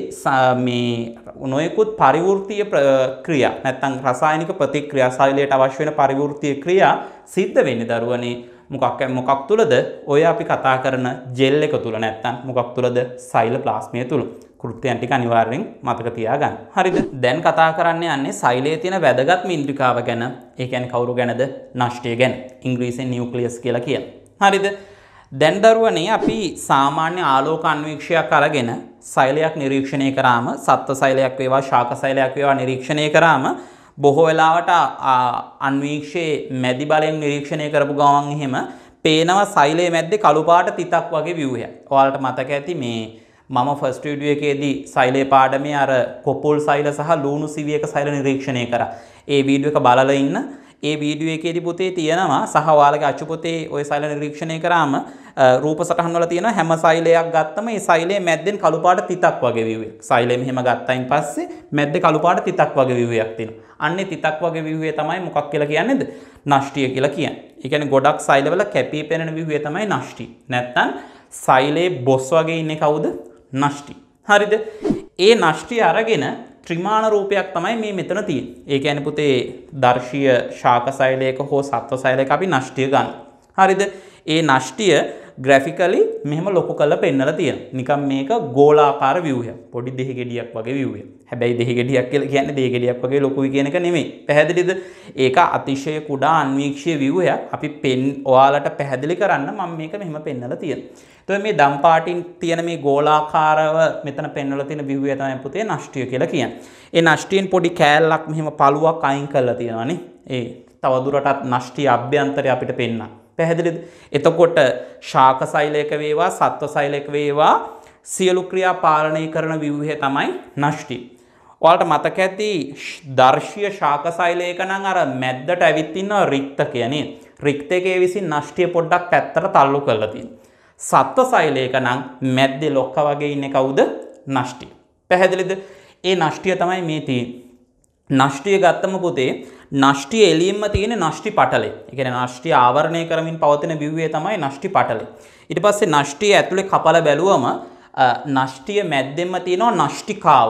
මේ නොයෙකුත් පරිවෘත්තීය ක්‍රියා නැත්තම් රසායනික ප්‍රතික්‍රියා සයිලේට අවශ්‍ය වෙන පරිවෘත්තීය ක්‍රියා සිද්ධ වෙන්නේ දරුවනේ මොකක් මොකක් තුලද ඔය අපි කතා කරන ජෙල් එක තුල නැත්තම් මොකක් තුලද සෛල ප්ලාස්මය තුල. කෘත්‍යයන් ටික අනිවාර්යෙන් මතක තියාගන්න. හරිද? දැන් කතා කරන්න යන්නේ සෛලයේ තියෙන වැදගත්ම ඉන්ද්‍රිකාව ගැන. ඒ කියන්නේ කවුරු ගැනද? නෂ්ටිය ගැන. ඉංග්‍රීසියෙන් නියුක්ලියස් කියලා කියනවා. හරිද? දැන් දරුවනේ අපි සාමාන්‍ය ආලෝක අන්වීක්ෂයක් අරගෙන සෛලයක් නිරීක්ෂණය කරාම සත්ත්ව සෛලයක් වේවා ශාක සෛලයක් වේවා නිරීක්ෂණය කරාම බොහෝ වෙලාවට අන්වීක්ෂයේ මැදි බලයෙන් නිරීක්ෂණය කරපු ගමන් එහෙම පේනවා සෛලයේ මැද්දේ කළු පාට තිතක් වගේ ව්‍යුහයක්. ඔයාලට මතක ඇති මේ මම ෆස්ට ඩිය එකේදී සයිලේ පාඩමේ අර කොපොල් සයිල සහ ලූුණු සිවියක සයිල නිරීක්ෂණය කර. ඒ වීඩුව එක බලල ඉන්න ඒ වීඩියුව එකේදී පුතේ තියෙනවා සහ ඔයාලගේ අච්චුපොතේ ওই සෛල නිරීක්ෂණය කරාම රූප සටහන් වල තියෙන හැම සෛලයක් ගත්තම ඒ සෛලයේ මැද්දෙන් කළු පාට තිතක් වගේ විවුවක්. සෛලය මෙහෙම ගත්තයින් පස්සේ මැද්දේ කළු පාට තිතක් වගේ විවුවක් තියෙනවා. අන්නේ තිතක් වගේ විවුවේ තමයි මොකක් කියලා කියන්නේද? නෂ්ටිය කියලා කියන්නේ. ඒ කියන්නේ ගොඩක් සෛලවල කැපී පෙනෙන විවුවේ තමයි නෂ්ටි. නැත්තම් සෛලයේ බොස් වගේ ඉන්නේ කවුද? නෂ්ටි. හරිද ඒ නෂ්ටි අරගෙන ත්‍රිමාණ රූපයක් තමයි මේ මෙතන තියෙන් ඒ ඇන පුතේ දර්ශය ශාකසයිලයක හෝ සත්ව සයිලක අපි නෂ්ටිය ගන්න. හරිද ඒ නෂ්ටිය ග්‍රැෆිකලි මෙහම ලොකු කල පෙන්නල තියෙන නිකම් මේක ගෝලාකාර වියහ පොඩි දෙහිගෙඩියක් වගේ විය හැබැයි දෙහිගෙඩියක් කියල කියන්න දෙගෙඩියක් වගේ ලොකුයි කියනක නෙමේ පැහැදිලිද ඒක අතිශය කුඩා අන්වීක්ෂය වියහයක් අපි පෙන් ඔයාලට පැහැදිලි කරන්න මං මේක මෙහම පෙන්නල තියෙන. එතකොට මේ දම් පාටින් තියෙන මේ ගෝලාකාරව මෙතන පෙන්වලා තියෙන බිහුවේ තමයි පුතේ නෂ්ටිය කියලා කියන්නේ. ඒ නෂ්ටියෙන් පොඩි කෑල්ලක් මෙහෙම පළුවක් අයින් කරලා තියෙනවානේ. ඒ තවදුරටත් නෂ්ටි අභ්‍යන්තරය අපිට පෙන්වන්න. පැහැදිලිද? එතකොට ශාක සෛලයක වේවා සත්ව සෛලයක වේවා සියලු ක්‍රියා පාලනය කරන ව්‍යුහය තමයි නෂ්ටි. ඔයාලට මතක ඇති දර්ශීය ශාක සෛලයක නම් අර මැද්දට ඇවිත් ඉන්න රික්ත කියන්නේ. රික්තකයේ විසින් නෂ්ටිය පොඩ්ඩක් පැත්තට තල්ලු කරලා තියෙනවා. සත්ව සෛලයක නම් මැද්දෙ ලොක්ක වගේ ඉන්න කවුද නෂ්ටි. පැහැදිලිද ඒ නෂ්ටිය තමයි මේති. නෂ්ටිය ගත්තම පුතේ නෂ්ටිය එලියම්ම තියෙන නෂ්ටි පටලේ එකෙන නෂ්ටි ආවරණය කරමින් පවතින බිව්වේ තමයි නෂ්ටි පටලේ. ඉට පස්සේ නෂ්ටිය ඇතුළේ කපල බැලුවම නෂ්ටිය මැද්දෙම තියෙනවා නෂ්ටිකාව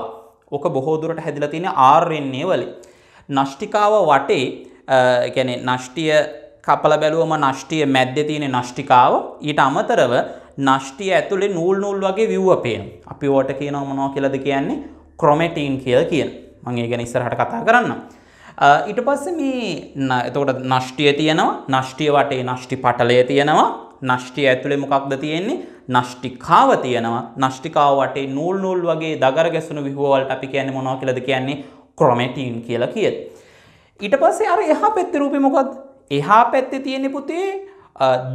ඕක බොහෝදුරට හැදිල තියෙන ආර්යෙන්නේ වල. නෂ්ටිකාව වටේ ගැන නෂ්ටිය කපල බැලුවම නෂ්ටිය මැද්දේ තියෙන නෂ්ටිකාව ඊට අමතරව නෂ්ටිය ඇතුලේ නූල් නූල් වගේ විව්ව පේන. අපි ඕවට කියනවා මොනවා කියලාද කියන්නේ? ක්‍රොමැටින් කියලා කියන. මම ඒ ගැන ඉස්සරහට කතා කරන්නම්. ඊට පස්සේ මේ එතකොට නෂ්ටිය තියෙනවා. නෂ්ටිය වටේ නෂ්ටි පටලය තියෙනවා. නෂ්ටිය ඇතුලේ මොකක්ද තියෙන්නේ? නෂ්ටිකාව තියෙනවා. නෂ්ටිකාව වටේ නූල් නූල් වගේ දගර ගැසුණු විහුව වලට අපි කියන්නේ මොනවා කියලාද කියන්නේ? ක්‍රොමැටින් කියලා කියද. ඊට පස්සේ අර එහා පැත්තේ රූපේ මොකක්ද? එහා පැත්තේ තියෙන පුතේ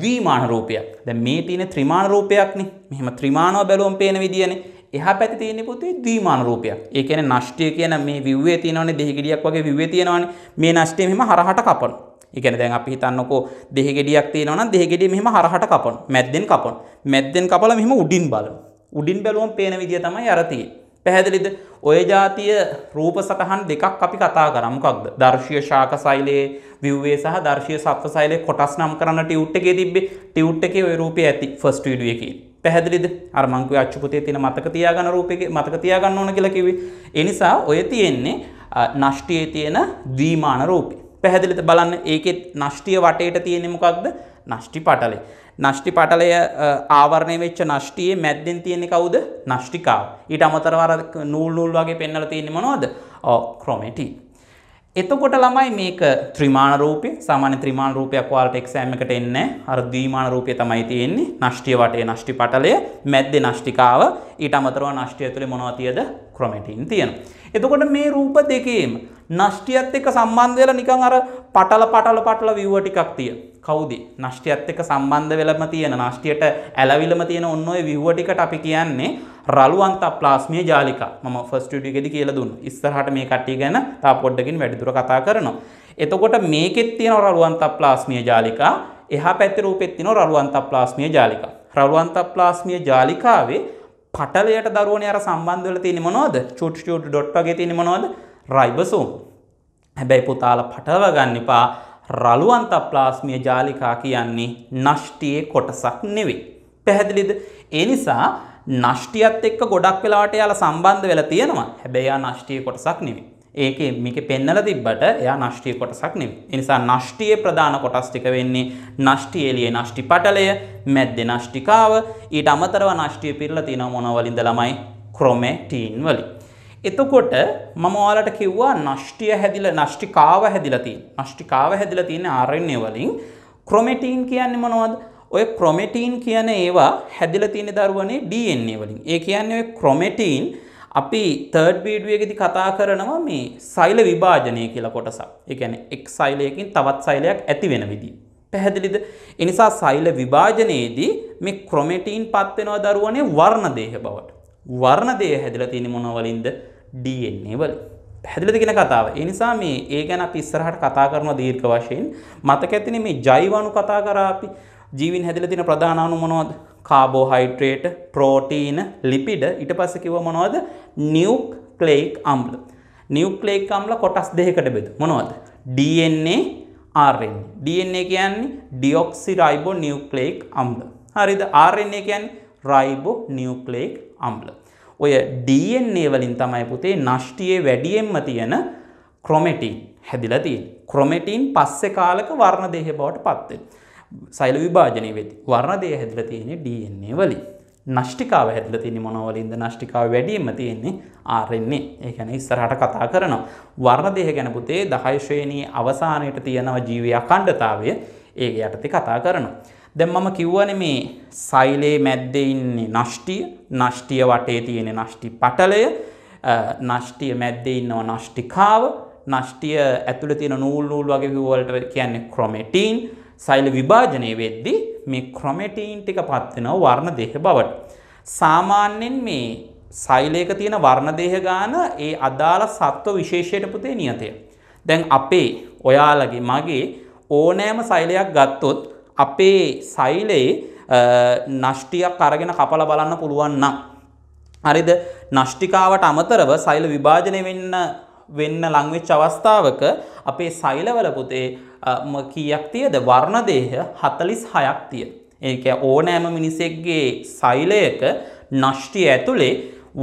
ද්වීමාන රූපයක්. දැන් මේ තියෙන ත්‍රිමාන රූපයක්නේ. මෙහෙම ත්‍රිමානව බැලුවම පේන විදියනේ. එහා පැත්තේ තියෙන පුතේ ද්විමාන රූපයක්. ඒ කියන්නේ නෂ්ටිය කියන මේ විව්වේ තියෙනවනේ දෙහිගෙඩියක් වගේ විව්වේ තියෙනවනේ. මේ නෂ්ටිය මෙහෙම හරහට කපනවා. ඒ කියන්නේ දැන් අපි හිතන්නකෝ දෙහිගෙඩියක් තියෙනවනම් දෙහිගෙඩිය මෙහෙම හරහට කපනවා. මැද්දෙන් කපනවා. මැද්දෙන් කපලා මෙහෙම උඩින් බලනවා. උඩින් බැලුවම පේන විදිය තමයි අර තියෙන්නේ. පැහැදිලිද? ඔය જાතිය රූප සටහන් දෙකක් අපි කතා කරා. මොකක්ද? දර්ශීය ශාක සෛලයේ view සහ දර්ශීය සත්ව සෛලයේ කොටස් නම් කරන ටියුට් එකේ තිබ්බේ. ටියුට් එකේ ওই රූපය ඇති ෆස්ට් වීඩියෝ එකේ. පැහැදිලිද? අර මං කිව්වේ අච්චුපතේ තියෙන මතක තියාගන්න රූපෙක මතක තියාගන්න ඕන කියලා කිව්වේ. ඒ නිසා ඔය තියෙන්නේ නෂ්ටියේ තියෙන ද්විමාන රූපේ. පැහැදිලිද බලන්න ඒකෙත් නෂ්ටිය වටේට තියෙන්නේ මොකක්ද? නෂ්ටි පටලේ. නෂ්ටි පටලය ආවරණය වෙච්ච නෂ්ටියේ මැද්දෙන් තියෙන්නේ කවුද? නෂ්ටිකාව. ඊට අමතරව අර නූල් නූල් වගේ පෙන්වලා තියෙන්නේ මොනවද? ඔව් ක්‍රොමැටි. එතකොට ළමයි මේක ත්‍රිමාණ රූපේ සාමාන්‍ය ත්‍රිමාණ රූපයක් ඔයාලට එක්සෑම් එකට එන්නේ අර ද්විමාණ රූපය තමයි තියෙන්නේ නෂ්ටිය වටේ නෂ්ටි පටලය මැද්දේ නෂ්ටිකාව ඊට අමතරව නෂ්ටිය ඇතුලේ මොනවද තියද ක්‍රොමැටින් තියෙනවා එතකොට මේ රූප දෙකේම නෂ්ටියත් එක්ක සම්බන්ධ වෙලා නිකන් අර පටල පටල පටල විවුව ටිකක් තියෙන. කවුද? නෂ්ටියත් එක්ක සම්බන්ධ වෙලම තියෙන නෂ්ටියට ඇලවිලම තියෙන ඔන්න ඔය විවුව ටිකට අපි කියන්නේ රළුවන්ත ප්ලාස්මිය ජාලිකා. මම ෆස්ට් වීඩියෝ එකේදී කියලා දුන්නා. ඉස්සරහට මේ කට්ටිය ගැන තා පොඩ්ඩකින් වැඩිදුර කතා කරනවා. එතකොට මේකෙත් තියෙන රළුවන්ත ප්ලාස්මිය ජාලිකා එහා පැත්තේ රූපෙත් තියෙන රළුවන්ත ප්ලාස්මිය ජාලිකා. රළුවන්ත ප්ලාස්මිය ජාලිකාවේ පටලයට දරුවනේ අර සම්බන්ධ වෙලා තියෙන්නේ මොනවද? චුට් චුට් ඩොට් වගේ තියෙන්නේ මොනවද? රයිබෝසෝම්. හැබැයි පුතාලා පටලව ගන්න එපා. රළුවන්තප්ලාස්මිය ජාලිකා කියන්නේ නෂ්ටියේ කොටසක් නෙවෙයි. පැහැදිලිද? ඒ නිසා නෂ්ටියත් එක්ක ගොඩක් වෙලාවට යාලා සම්බන්ධ වෙලා තියෙනවා. හැබැයි යා නෂ්ටියේ කොටසක් නෙවෙයි. ඒක මේක පෙන්නල තිබ්බට එයා නෂ්ටිය කොටසක් නෙමෙයි. ඒ නිසා නෂ්ටියේ ප්‍රධාන කොටස් ටික වෙන්නේ නෂ්ටි එළියේ නෂ්ටි පටලය, මැද්දේ නෂ්ටිකාව, ඊට අමතරව නෂ්ටිය පිරලා තියෙන මොන වලින්ද ළමයි? ක්‍රොමැටින් වලින්. එතකොට මම ඔයාලට කිව්වා නෂ්ටිය හැදිලා නෂ්ටිකාව හැදිලා තියෙන. නෂ්ටිකාව හැදිලා තියෙන RNA වලින් ක්‍රොමැටින් කියන්නේ මොනවද? ඔය ක්‍රොමැටින් කියන ඒවා හැදිලා තියෙන දරුවනේ DNA වලින්. ඒ කියන්නේ ඔය ක්‍රොමැටින් අපි තර්ඩ් වීඩුවකදි කතා කරනවා මේ සෛල විභාජනය කියලා කොටසක්. ඒ කියන්නේ එක් සෛලයකින් තවත් සෛලයක් ඇති වෙන විදිහ. පැහැදිලිද? ඒ නිසා සෛල විභාජනයේදී මේ ක්‍රොමැටින් පත් වෙනවා දරුවනේ වර්ණ දේහ බවට. වර්ණ දේහ හැදිලා තියෙන්නේ මොන වලින්ද? DNA වලින්. පැහැදිලිද කියන කතාව. ඒ නිසා මේ ඒ ගැන අපි ඉස්සරහට කතා කරනවා දීර්ඝ වශයෙන්. මතක ඇතිනේ මේ ජෛවාණු කතා කරා අපි. ජීවින් හැදිලා තියෙන ප්‍රධාන අණු මොනවද? කාබෝහයිඩ්‍රේට්, ප්‍රෝටීන, ලිපිඩ ඊට පස්සේ කිව්ව මොනවද? නියුක්ලේයික් අම්ල. නියුක්ලේයික් අම්ල කොටස් දෙකකට බෙද. මොනවද? DNA RNA. DNA කියන්නේ ඩිඔක්සිරයිබෝ නියුක්ලේයික් අම්ල. හරිද? RNA කියන්නේ රයිබෝ නියුක්ලේයික් අම්ල. ඔය DNA වලින් තමයි පුතේ නෂ්ටියේ වැඩියෙන්ම තියෙන ක්‍රොමැටින් හැදිලා තියෙන්නේ. ක්‍රොමැටින් පස්සේ කාලක වර්ණදේහ බවට පත් වෙනවා. සෛල විභාජනය වෙදී වර්ණදේහ හැදිලා තියෙන්නේ DNA වලින්. නෂ්ටිකාව හැදල තිනි මොනවලින්ද නෂ්ටිකාව වැඩීම තියෙන්නේ ආරෙන්නේ ඒකැන ඉස්සරහට කතා කරනවා. වර්ණදේහ ගැනපුතේ දහයිශ්‍රයණී අවසානයට තියෙනව ජීවය කණ්ඩතාවය ඒ යටති කතා කරනවා. දැම් මම කිව්වන මේ සයිලේ මැද්ද ඉන්නේ නෂ්ටිය නෂ්ටිය වටේ තියෙන නෂ්ටි පටලය නෂ්ටිය මැද්ද ඉන්නව නෂ්ටිකාව නෂ්ටිය ඇතුළ තියෙන නූල් නූල් වගේ වලට කියන්නේ ක්‍රොමෙටීන් සෛල විභාජනය වෙද්දී මේ ක්‍රොමැටීන් ටික පත්වෙනවා වර්ණ දේහ බවට. සාමාන්‍යයෙන් මේ සෛලයක තියෙන වර්ණ දේහ ගාන ඒ අදාළ සත්ව විශේෂයට පුතේ නියතය. දැන් අපේ ඔයාලගේ මගේ ඕනෑම සෛලයක් ගත්තොත් අපේ සෛලයේ නෂ්ටියක් අරගෙන කපලා බලන්න පුළුවන් නම් හරිද නෂ්ටිකාවට අමතරව සෛල විභාජනය වෙන්න වෙන්න ලංවෙච්ච අවස්ථාවක අපේ සෛලවල පුතේ කීයක් තියද වර්ණදේහ හතලිස් හයක් තිය. ඒක ඕනෑම මිනිසෙක්ගේ සෛලයක නෂ්ටිය ඇතුළේ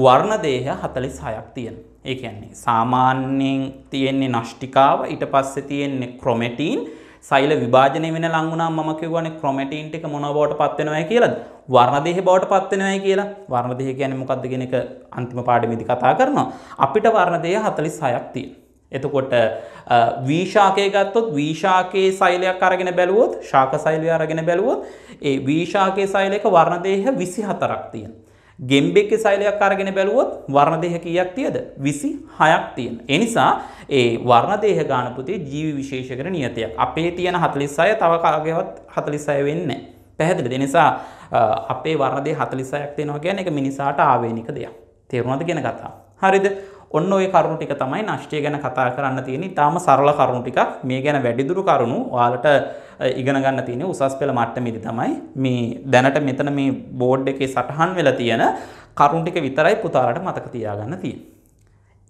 වර්ණදේහ හතලිස් හයක් තියෙන. ඒ කියන්නේ සාමාන්‍යයෙන් තියෙන්නේ නෂ්ටිකාව ඊට පස්සේ තියෙන්නේ ක්‍රොමැටීන් සෛල විභාජනය වෙන ලංගුණා මම කිව්වනේ ක්‍රොමැටින් ටික මොන බවට පත් වෙනවයි කියලාද වර්ණදේහ බවට පත් වෙනවයි කියලා වර්ණදේහ කියන්නේ මොකක්ද කියන එක අන්තිම පාඩමේදී කතා කරනවා අපිට වර්ණදේහ 46ක් තියෙනවා එතකොට වීශාකය ගත්තොත් වීශාකයේ සෛලයක් අරගෙන බැලුවොත් ශාක සෛලය අරගෙන බැලුවොත් ඒ වීශාකයේ සෛලයක වර්ණදේහ 24ක් තියෙනවා. ගෙම්බෙක්ක සෛලයක් අරගෙන බැලුවොත් වර්ණදේහ කීයක් තියද? 26ක් තියෙනවා. ඒ නිසා ඒ වර්ණදේහ ගාන පුතේ ජීවි විශේෂකර නියතයක්. අපේ තියෙන 46 තව කාගේවත් 46 වෙන්නේ නැහැ. පැහැදිලිද? ඒ නිසා අපේ වර්ණදේහ 46ක් තියෙනවා කියන්නේ ඒක මිනිසාට ආවේනික දෙයක්. තේරුණාද කියන කතාව? හරිද? ඔන්න ඔය කරුණු ටික තමයි නෂ්ටය ගැන කතා කරන්න තියෙන ඉතාම සරල කරුණු ටිකක් මේ ගැන වැඩිදුරු කරුණු ඔයාලට ඉගෙන ගන්න තියෙන උසස් පෙළ මට්ටමේදී තමයි මේ දැනට මෙතන මේ බෝඩ් එකේ සටහන් වෙලා තියෙන කරුණු ටික විතරයි පුතාලට මතක තියාගන්න තියෙන්නේ.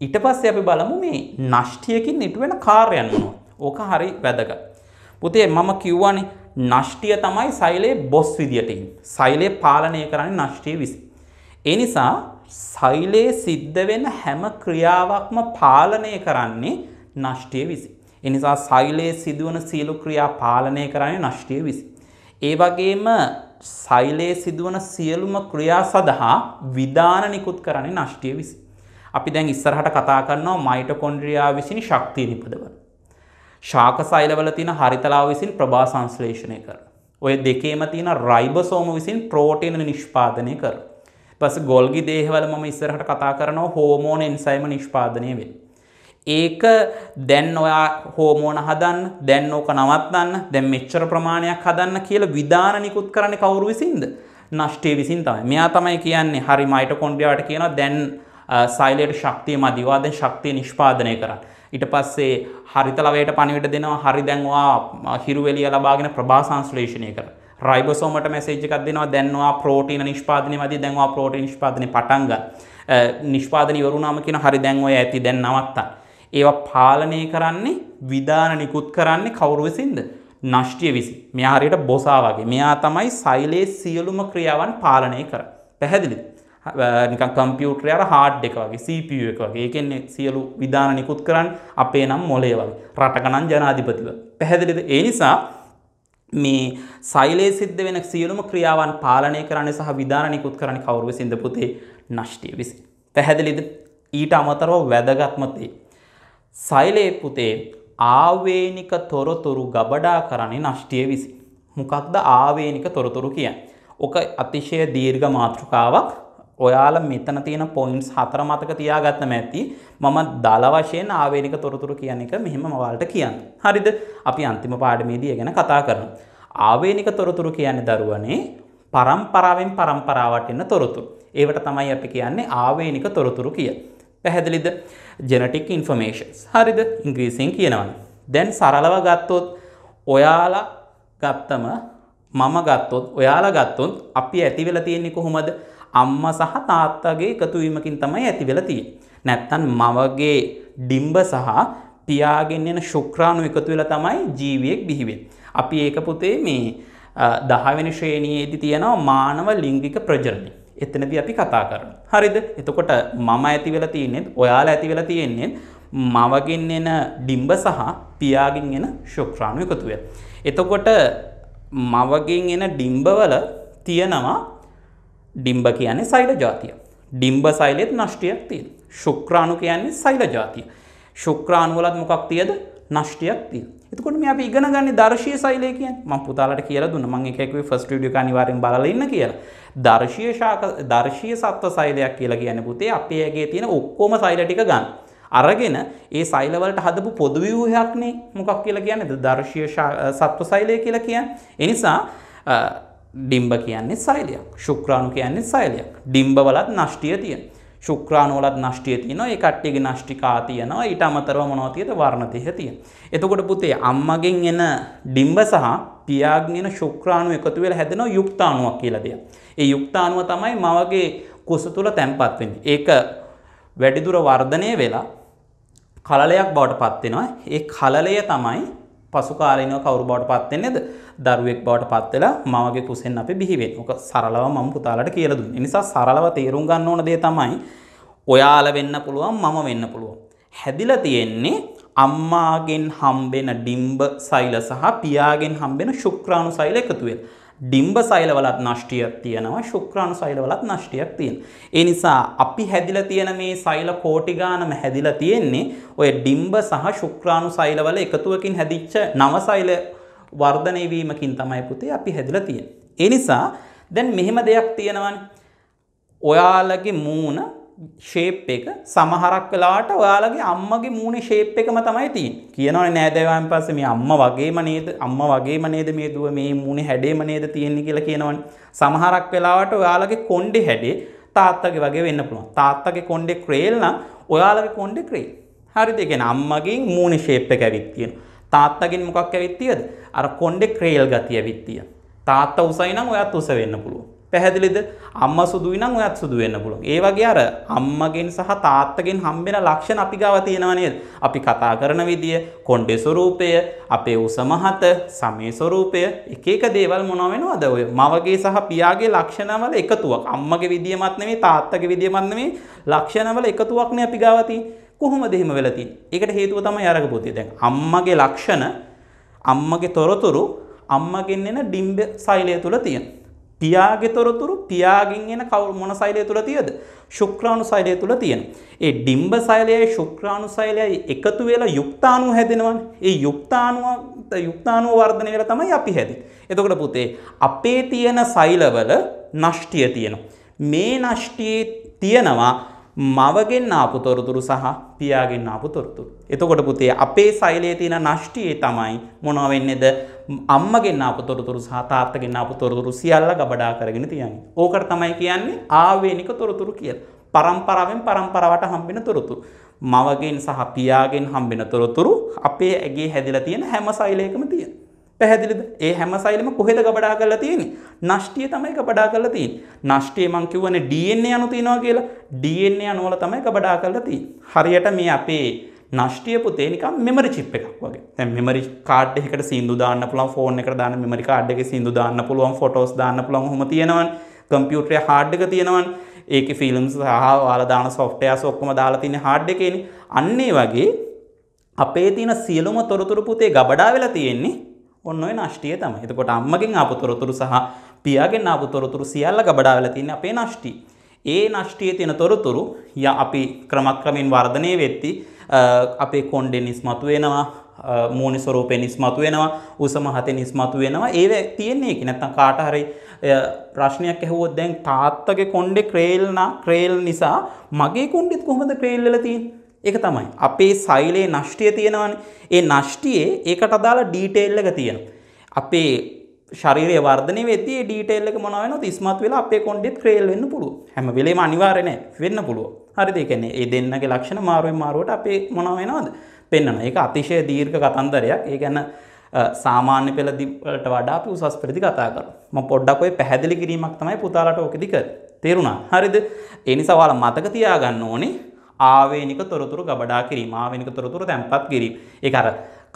ඊට පස්සේ අපි බලමු මේ නෂ්ටියකින් නිටුවෙන කාර්යයන් මොනවද? ඕක හරි වැදගත්. පුතේ මම කියවනේ නෂ්ටිය තමයි සෛලයේ බොස් විදියට ඉන්නේ. සෛලයේ පාලනය කරන්නේ නෂ්ටිය විසින්. ඒ නිසා සෛලයේ සිද්ධ වෙන හැම ක්‍රියාවක්ම පාලනය කරන්නේ නෂ්ටිය විසි. එනිසා සෛලයේ සිදුවන සියලු ක්‍රියා පාලනය කරන්නේ නෂ්ටිය විසි. ඒ වගේම සෛලයේ සිදුවන සියලුම ක්‍රියා සඳහා විධාන නිකුත් කරන්නේ නෂ්ටිය විසි. අපි දැන් ඉස්සරහට කතා කරනවා මයිටොකොන්ඩ්‍රියා විසිනි ශක්තිය නිපදවන. ශාක සෛලවල තියෙන හරිතලාව විසින් ප්‍රභා සංශ්ලේෂණය කරන. ඔය දෙකේම තියෙන රයිබෝසෝම විසින් ප්‍රෝටීන නිෂ්පාදනය කරන. පස ගොල්ගි දේහවල මම ඉස්සරහට කතා කරනවා හෝමෝන එන්සයිම නිෂ්පාදනය වෙන්. ඒක දැන් ඔයා හෝමෝන හදන් දැන් ඕක නවත්න්න දැන් මෙච්චර ප්‍රමාණයක් හදන්න කියල විධාන නිකුත් කරන කවුරු විසින්ද නෂ්ටේ විසින් තමයි මෙයා තමයි කියන්නේ හරි මයිට කොන්ඩියාට කියන දැන් සයිලයට ශක්තිය මදිවාදෙන් ශක්තිය නිෂ්පාදනය කරන්න. ඊට පස්සේ හරිතලවයට පණිවිට දෙනවා හරි දැන්වා හිරුවෙලිය ලබාගෙන ප්‍රභා සංශ්ලේෂණය කරන. රයිබෝසෝමට මැසේජ් එකක් දෙනවා දැන් ඔයා ප්‍රෝටීන නිෂ්පාදනය වදී දැන් ඔයා ප්‍රෝටීන නිෂ්පාදනය පටන් ගන්න නිෂ්පාදනය ඉවරුනාම කියන හරි දැන් ඔය ඇති දැන් නවත්තන්න ඒවා පාලනය කරන්නේ විධාන නිකුත් කරන්නේ කවුරු විසින්ද නෂ්ටිය විසින් මෙයා හරියට බොසා වගේ මෙයා තමයි සෛලේ සියලුම ක්‍රියාවන් පාලනය කර පැහැදිලිද නිකන් කම්පියුටර් අර හાર્ඩ් එක වගේ CPU එක වගේ ඒකෙන් සියලු විධාන නිකුත් කරන්නේ අපේ නම් මොලේ වගේ රටක නම් ජනාධිපතිව පැහැදිලිද ඒ නිසා මේ සෛලයේ සිද්ධ වෙන සියලුම ක්‍රියාවන් පාලනය කරන්නේ සහ විධාන නිකුත් කරන්නේ කවුරු විසින්ද පුතේ? නෂ්ටිය විසින්. පැහැදිලිද? ඊට අමතරව වැදගත්ම තේ. සෛලයේ පුතේ ආවේනික තොරතුරු ගබඩා කරන්නේ නෂ්ටිය විසින්. මොකක්ද ආවේනික තොරතුරු කියන්නේ? ඔක අතිශය දීර්ඝ මාතෘකාවක් ඔයාල මෙතන තියෙන පොයින්ස් හතර මතක තියාගත්තම ඇති මම දල වශයෙන් ආවේනික තොරතුරු කියන එක මෙහෙම මවල්ට කියන්න. හරිද? අපි අන්තිම පාඩමේදී ගැන කතා කරමු. ආවේනික තොරතුරු කියන්නේ දරුවනේ පරම්පරාවෙන් පරම්පරාවට එන තොරතුරු. ඒවට තමයි අපි කියන්නේ ආවේනික තොරතුරු කිය. පැහැදිලිද? genetic informations. හරිද? ඉංග්‍රීසියෙන් කියනවනේ. දැන් සරලව ගත්තොත් ඔයාලා ගත්තම මම ගත්තොත් ඔයාලා ගත්තොත් අපි ඇති වෙලා තියෙන්නේ කොහොමද? අම්ම සහ තාත්තගේ එකතුවීමකින් තමයි ඇති වෙලා තියෙන්නේ. නැත්තම් මවගේ ඩිම්බ සහ පියාගෙන් එන ශුක්‍රාණු එකතු වෙලා තමයි ජීවියෙක් බිහි වෙන්නේ. අපි ඒක පුතේ මේ 10 වෙනි ශ්‍රේණියේදී තියෙනවා මානව ලිංගික ප්‍රජනනය. එතනදී අපි කතා කරනවා. හරිද? එතකොට මම ඇති වෙලා තියෙන්නේ ඔයාලා ඇති වෙලා තියෙන්නේ මවගෙන් එන ඩිම්බ සහ පියාගෙන් එන ශුක්‍රාණු එකතු වෙලා. එතකොට මවගෙන් එන ඩිම්බවල තියෙනවා ඩිම්බ කියන්නේ සෛල ජාතිය. ඩිම්බ සෛලෙත් නෂ්ටියක් තියෙනවා. ශුක්‍රාණු කියන්නේ සෛල ජාතිය. ශුක්‍රාණු වලත් මොකක් තියද? නෂ්ටියක් තියෙනවා. එතකොට මේ අපි ඉගෙන ගන්නේ දර්ශීය සෛලය කියන්නේ මම පුතාලට කියලා දුන්නා මම එක එක ෆස්ට් වීඩියෝ එක අනිවාර්යෙන් බලලා ඉන්න කියලා. දර්ශීය ශාක දර්ශීය සත්ව සෛලයක් කියලා කියන්නේ පුතේ අපේ ඇගේ තියෙන ඔක්කොම සෛල ටික ගන්න. අරගෙන ඒ සෛල වලට හදපු පොදු ව්‍යුහයක්නේ මොකක් කියලා කියන්නේ දර්ශීය සත්ව සෛලය කියලා කියන්නේ. ඒ නිසා ඩිම්බ කියන්නේ සෛලයක් ශුක්‍රාණු කියන්නේ සෛලයක් ඩිම්බවලත් නෂ්ටිය තියෙන ශුක්‍රාණුවලත් නෂ්ටිය තියෙනවා ඒ කට්ටියගේ නෂ්ටිකා තියෙනවා ඊට අමතරව මොනවද තියෙද වර්ණදේහ තියෙන. එතකොට පුතේ අම්මගෙන් එන ඩිම්බ සහ පියාගෙන් එන ශුක්‍රාණු එකතු වෙලා හැදෙන යුක්තාණුවක් කියලා දෙයක්. ඒ යුක්තාණුව තමයි මවගේ කුස තුල තැම්පත් වෙන්නේ. ඒක වැඩිදුර වර්ධනය වෙලා කලලයක් බවට පත් වෙනවා. ඒ කලලය තමයි පසුකාලීනව කවුරු බවට පත් වෙන්නේද? දරුවෙක් බවට පත් වෙලා මවගේ කුසෙන් අපි බිහි වෙන්නේ. ඔක සරලව මම පුතාලට කියලා දුන්නේ. ඒ නිසා සරලව තේරුම් ගන්න ඕන දේ තමයි ඔයාල වෙන්න පුළුවන් මම වෙන්න පුළුවන්. හැදිලා තියෙන්නේ අම්මාගෙන් හම්බෙන ඩිම්බ සෛල සහ පියාගෙන් හම්බෙන ශුක්‍රාණු සෛල එකතු වෙලා. ඩිම්බ සෛලවලත් නෂ්ටියක් තියෙනවා ශුක්‍රාණු සෛලවලත් නෂ්ටියක් තියෙනවා. ඒ නිසා අපි හැදිලා තියෙන මේ සෛල කෝටි ගානම හැදිලා තියෙන්නේ ඔය ඩිම්බ සහ ශුක්‍රාණු සෛලවල එකතුවකින් හැදිච්ච නව සෛල වර්ධනය වීමකින් තමයි පුතේ අපි හැදිලා තියෙන්නේ. ඒ නිසා දැන් මෙහෙම දෙයක් තියෙනවානේ. ඔයාලගේ මූණ ශේප් එක සමහරක් වෙලාට ඔයාලගේ අම්මගේ මූුණේ ශේප් එකම තමයි තින් කියනවන නෑදෑවන් පස්ස මේ අම්ම වගේම නේද අම්ම වගේම නේද මේ දුව මේ මූුණේ හැඩේම නේද තියෙන්නේ කියලා කියනවන සමහරක් වෙලාවට ඔයාලගේ කොන්්ඩෙ හැඩේ තාත්තගේ වගේ වෙන්න පුළුවන් තාත්තගේ කොන්්ඩෙ ක්‍රේල්න ඔයාලගේ කොන්්ඩෙ ක්‍රේ හරි දෙගෙන අම්මගින් මූුණ ශේප් එක ඇවිත්තියෙන තාත්තගින් මොකක් ඇවිත්තියද අර කොන්්ඩෙ ක්‍රේල් ගතිය ඇවිත්තිය තාත්ත උසයි නම් ඔයත් උස වෙන්න පුළුවන් පැහැදිලිද අම්ම සුදුයි නම් ඔයත් සුදු වෙන්න පුළුවන්. ඒ වගේ අර අම්මගෙන් සහ තාත්තගෙන් හම්බෙන ලක්ෂණ අපි ගාව තියෙනවා නේද? අපි කතා කරන විදිය, කොණ්ඩේ ස්වරූපය, අපේ උස මහත, සමේ ස්වරූපය, එක එක දේවල් මොනවා වෙනවද ඔය? මවගේ සහ පියාගේ ලක්ෂණවල එකතුවක්. අම්මගේ විදියමත් නෙමෙයි තාත්තගේ විදියමත් නෙමෙයි ලක්ෂණවල එකතුවක් නේ අපි ගාව තියෙන්නේ. කොහොමද එහෙම වෙලා තියෙන්නේ? ඒකට හේතුව තමයි අරගපොතේ. දැන් අම්මගේ ලක්ෂණ අම්මගේ තොරතුරු අම්මගෙන් එන ඩිම්බ සෛලය තුල තියෙනවා. පියාගේ තොරතුරු පියාගෙන් එන කවුරු මොන සෛලය තුල තියද? ශුක්‍රාණු සෛලය තුල තියෙන. ඒ ඩිම්බ සෛලයයි ශුක්‍රාණු සෛලයයි එකතු වෙලා යුක්තාණු හැදෙනවනේ. ඒ යුක්තාණුව යුක්තාණුව වර්ධනය වෙලා තමයි අපි හැදෙන්නේ. එතකොට පුතේ අපේ තියෙන සෛලවල නෂ්ටිය තියෙනවා. මේ නෂ්ටියේ තියෙනවා මවගෙන් ආපු තොරතුරු සහ පියාගෙන් ආපු තොරතුරු. එතකොට පුතේ අපේ සෛලයේ තියෙන නෂ්ටියේ තමයි මොනවා වෙන්නේද? අම්මගෙන් ආපු තොරතුරු සහ තාත්තගෙන් ආපු තොරතුරු සියල්ල ගබඩා කරගෙන තියන්නේ. ඕකට තමයි කියන්නේ ආවේනික තොරතුරු කියලා. පරම්පරාවෙන් පරම්පරාවට හම්බෙන තොරතුරු. මවගෙන් සහ පියාගෙන් හම්බෙන තොරතුරු අපේ ඇගේ හැදිලා තියෙන හැම සෛලයකම තියෙනවා. පැහැදිලිද ඒ හැම සයිලම කොහෙද ගබඩා කරලා තියෙන්නේ නෂ්ටිය තමයි ගබඩා කරලා තියෙන්නේ නෂ්ටිය මං කියවනේ DNA අණු තියනවා කියලා DNA අණුවල තමයි ගබඩා කරලා තියෙන්නේ හරියට මේ අපේ නෂ්ටිය පුතේ නිකන් මෙමරි චිප් එකක් වගේ දැන් මෙමරි කාඩ් එකකට සින්දු දාන්න පුළුවන් ෆෝන් එකට දාන්න මෙමරි කාඩ් එකේ සින්දු දාන්න පුළුවන් ෆොටෝස් දාන්න පුළුවන් ඔහොම තියෙනවනේ කම්පියුටරේ හાર્ඩ් එක තියෙනවනේ ඒකේ ෆිල්ම්ස් සහ ඔයාලා දාන සොෆ්ට්වෙයාස් ඔක්කොම දාලා තියෙන හાર્ඩ් එකේනේ අන්න ඒ වගේ අපේ තියෙන සියලුම තොරතුරු පුතේ ගබඩා වෙලා තියෙන්නේ ඔන්න ඔය නෂ්ටිය තමයි. එතකොට අම්මගෙන් ආපු තොරතුරු සහ පියාගෙන් ආපු තොරතුරු සියල්ල ගබඩා වෙලා තියෙන්නේ අපේ නෂ්ටි. ඒ නෂ්ටියේ තියෙන තොරතුරු ය අපි ක්‍රමක්‍රමෙන් වර්ධනය වෙද්දී අපේ කොණ්ඩෙන් ඉස්මතු වෙනවා, මූණ ස්වරූපෙන් ඉස්මතු වෙනවා, උසම හතෙන් ඉස්මතු වෙනවා. ඒව තියෙන්නේ ඒක. නැත්තම් කාට හරි ප්‍රශ්නයක් ඇහුවොත් දැන් තාත්තගේ කොණ්ඩේ ක්‍රේල් නා ක්‍රේල් නිසා මගේ කොණ්ඩෙත් කොහොමද ක්‍රේල් වෙලා තියෙන්නේ? ඒක තමයි. අපේ සෛලයේ නෂ්ටිය තියෙනවනේ. ඒ නෂ්ටියේ ඒකට අදාළ ඩීටේල් එක තියෙනවා. අපේ ශරීරයේ වර්ධනය වෙද්දී ඒ ඩීටේල් එක මොනවා වෙනවද? ඉස්මතු වෙලා අපේ කොණ්ඩෙත් ක්‍රේල් වෙන්න පුළුවන්. හැම වෙලේම අනිවාර්ය නෑ. වෙන්න පුළුවන්. හරිද? ඒ කියන්නේ මේ දෙන්නගේ ලක්ෂණ මාරුවෙන් මාරුවට අපේ මොනවා වෙනවද? පෙන්වනවා. ඒක අතිශය දීර්ඝ කතන්දරයක්. ඒ කියන්නේ සාමාන්‍ය පෙළ දිවලට වඩා අපි උසස් පෙළදි කතා කරමු. මම පොඩ්ඩක් ඔය පැහැදිලි කිරීමක් තමයි පුතාලට ඕකෙදි කරේ. තේරුණා? හරිද? ඒ නිසා ඔයාලා මතක තියාගන්න ඕනේ ආවේනික තොරතුරු ගබඩා කිරීම ආවේනික තොරතුරු තැන්පත් කිරීම. ඒක අර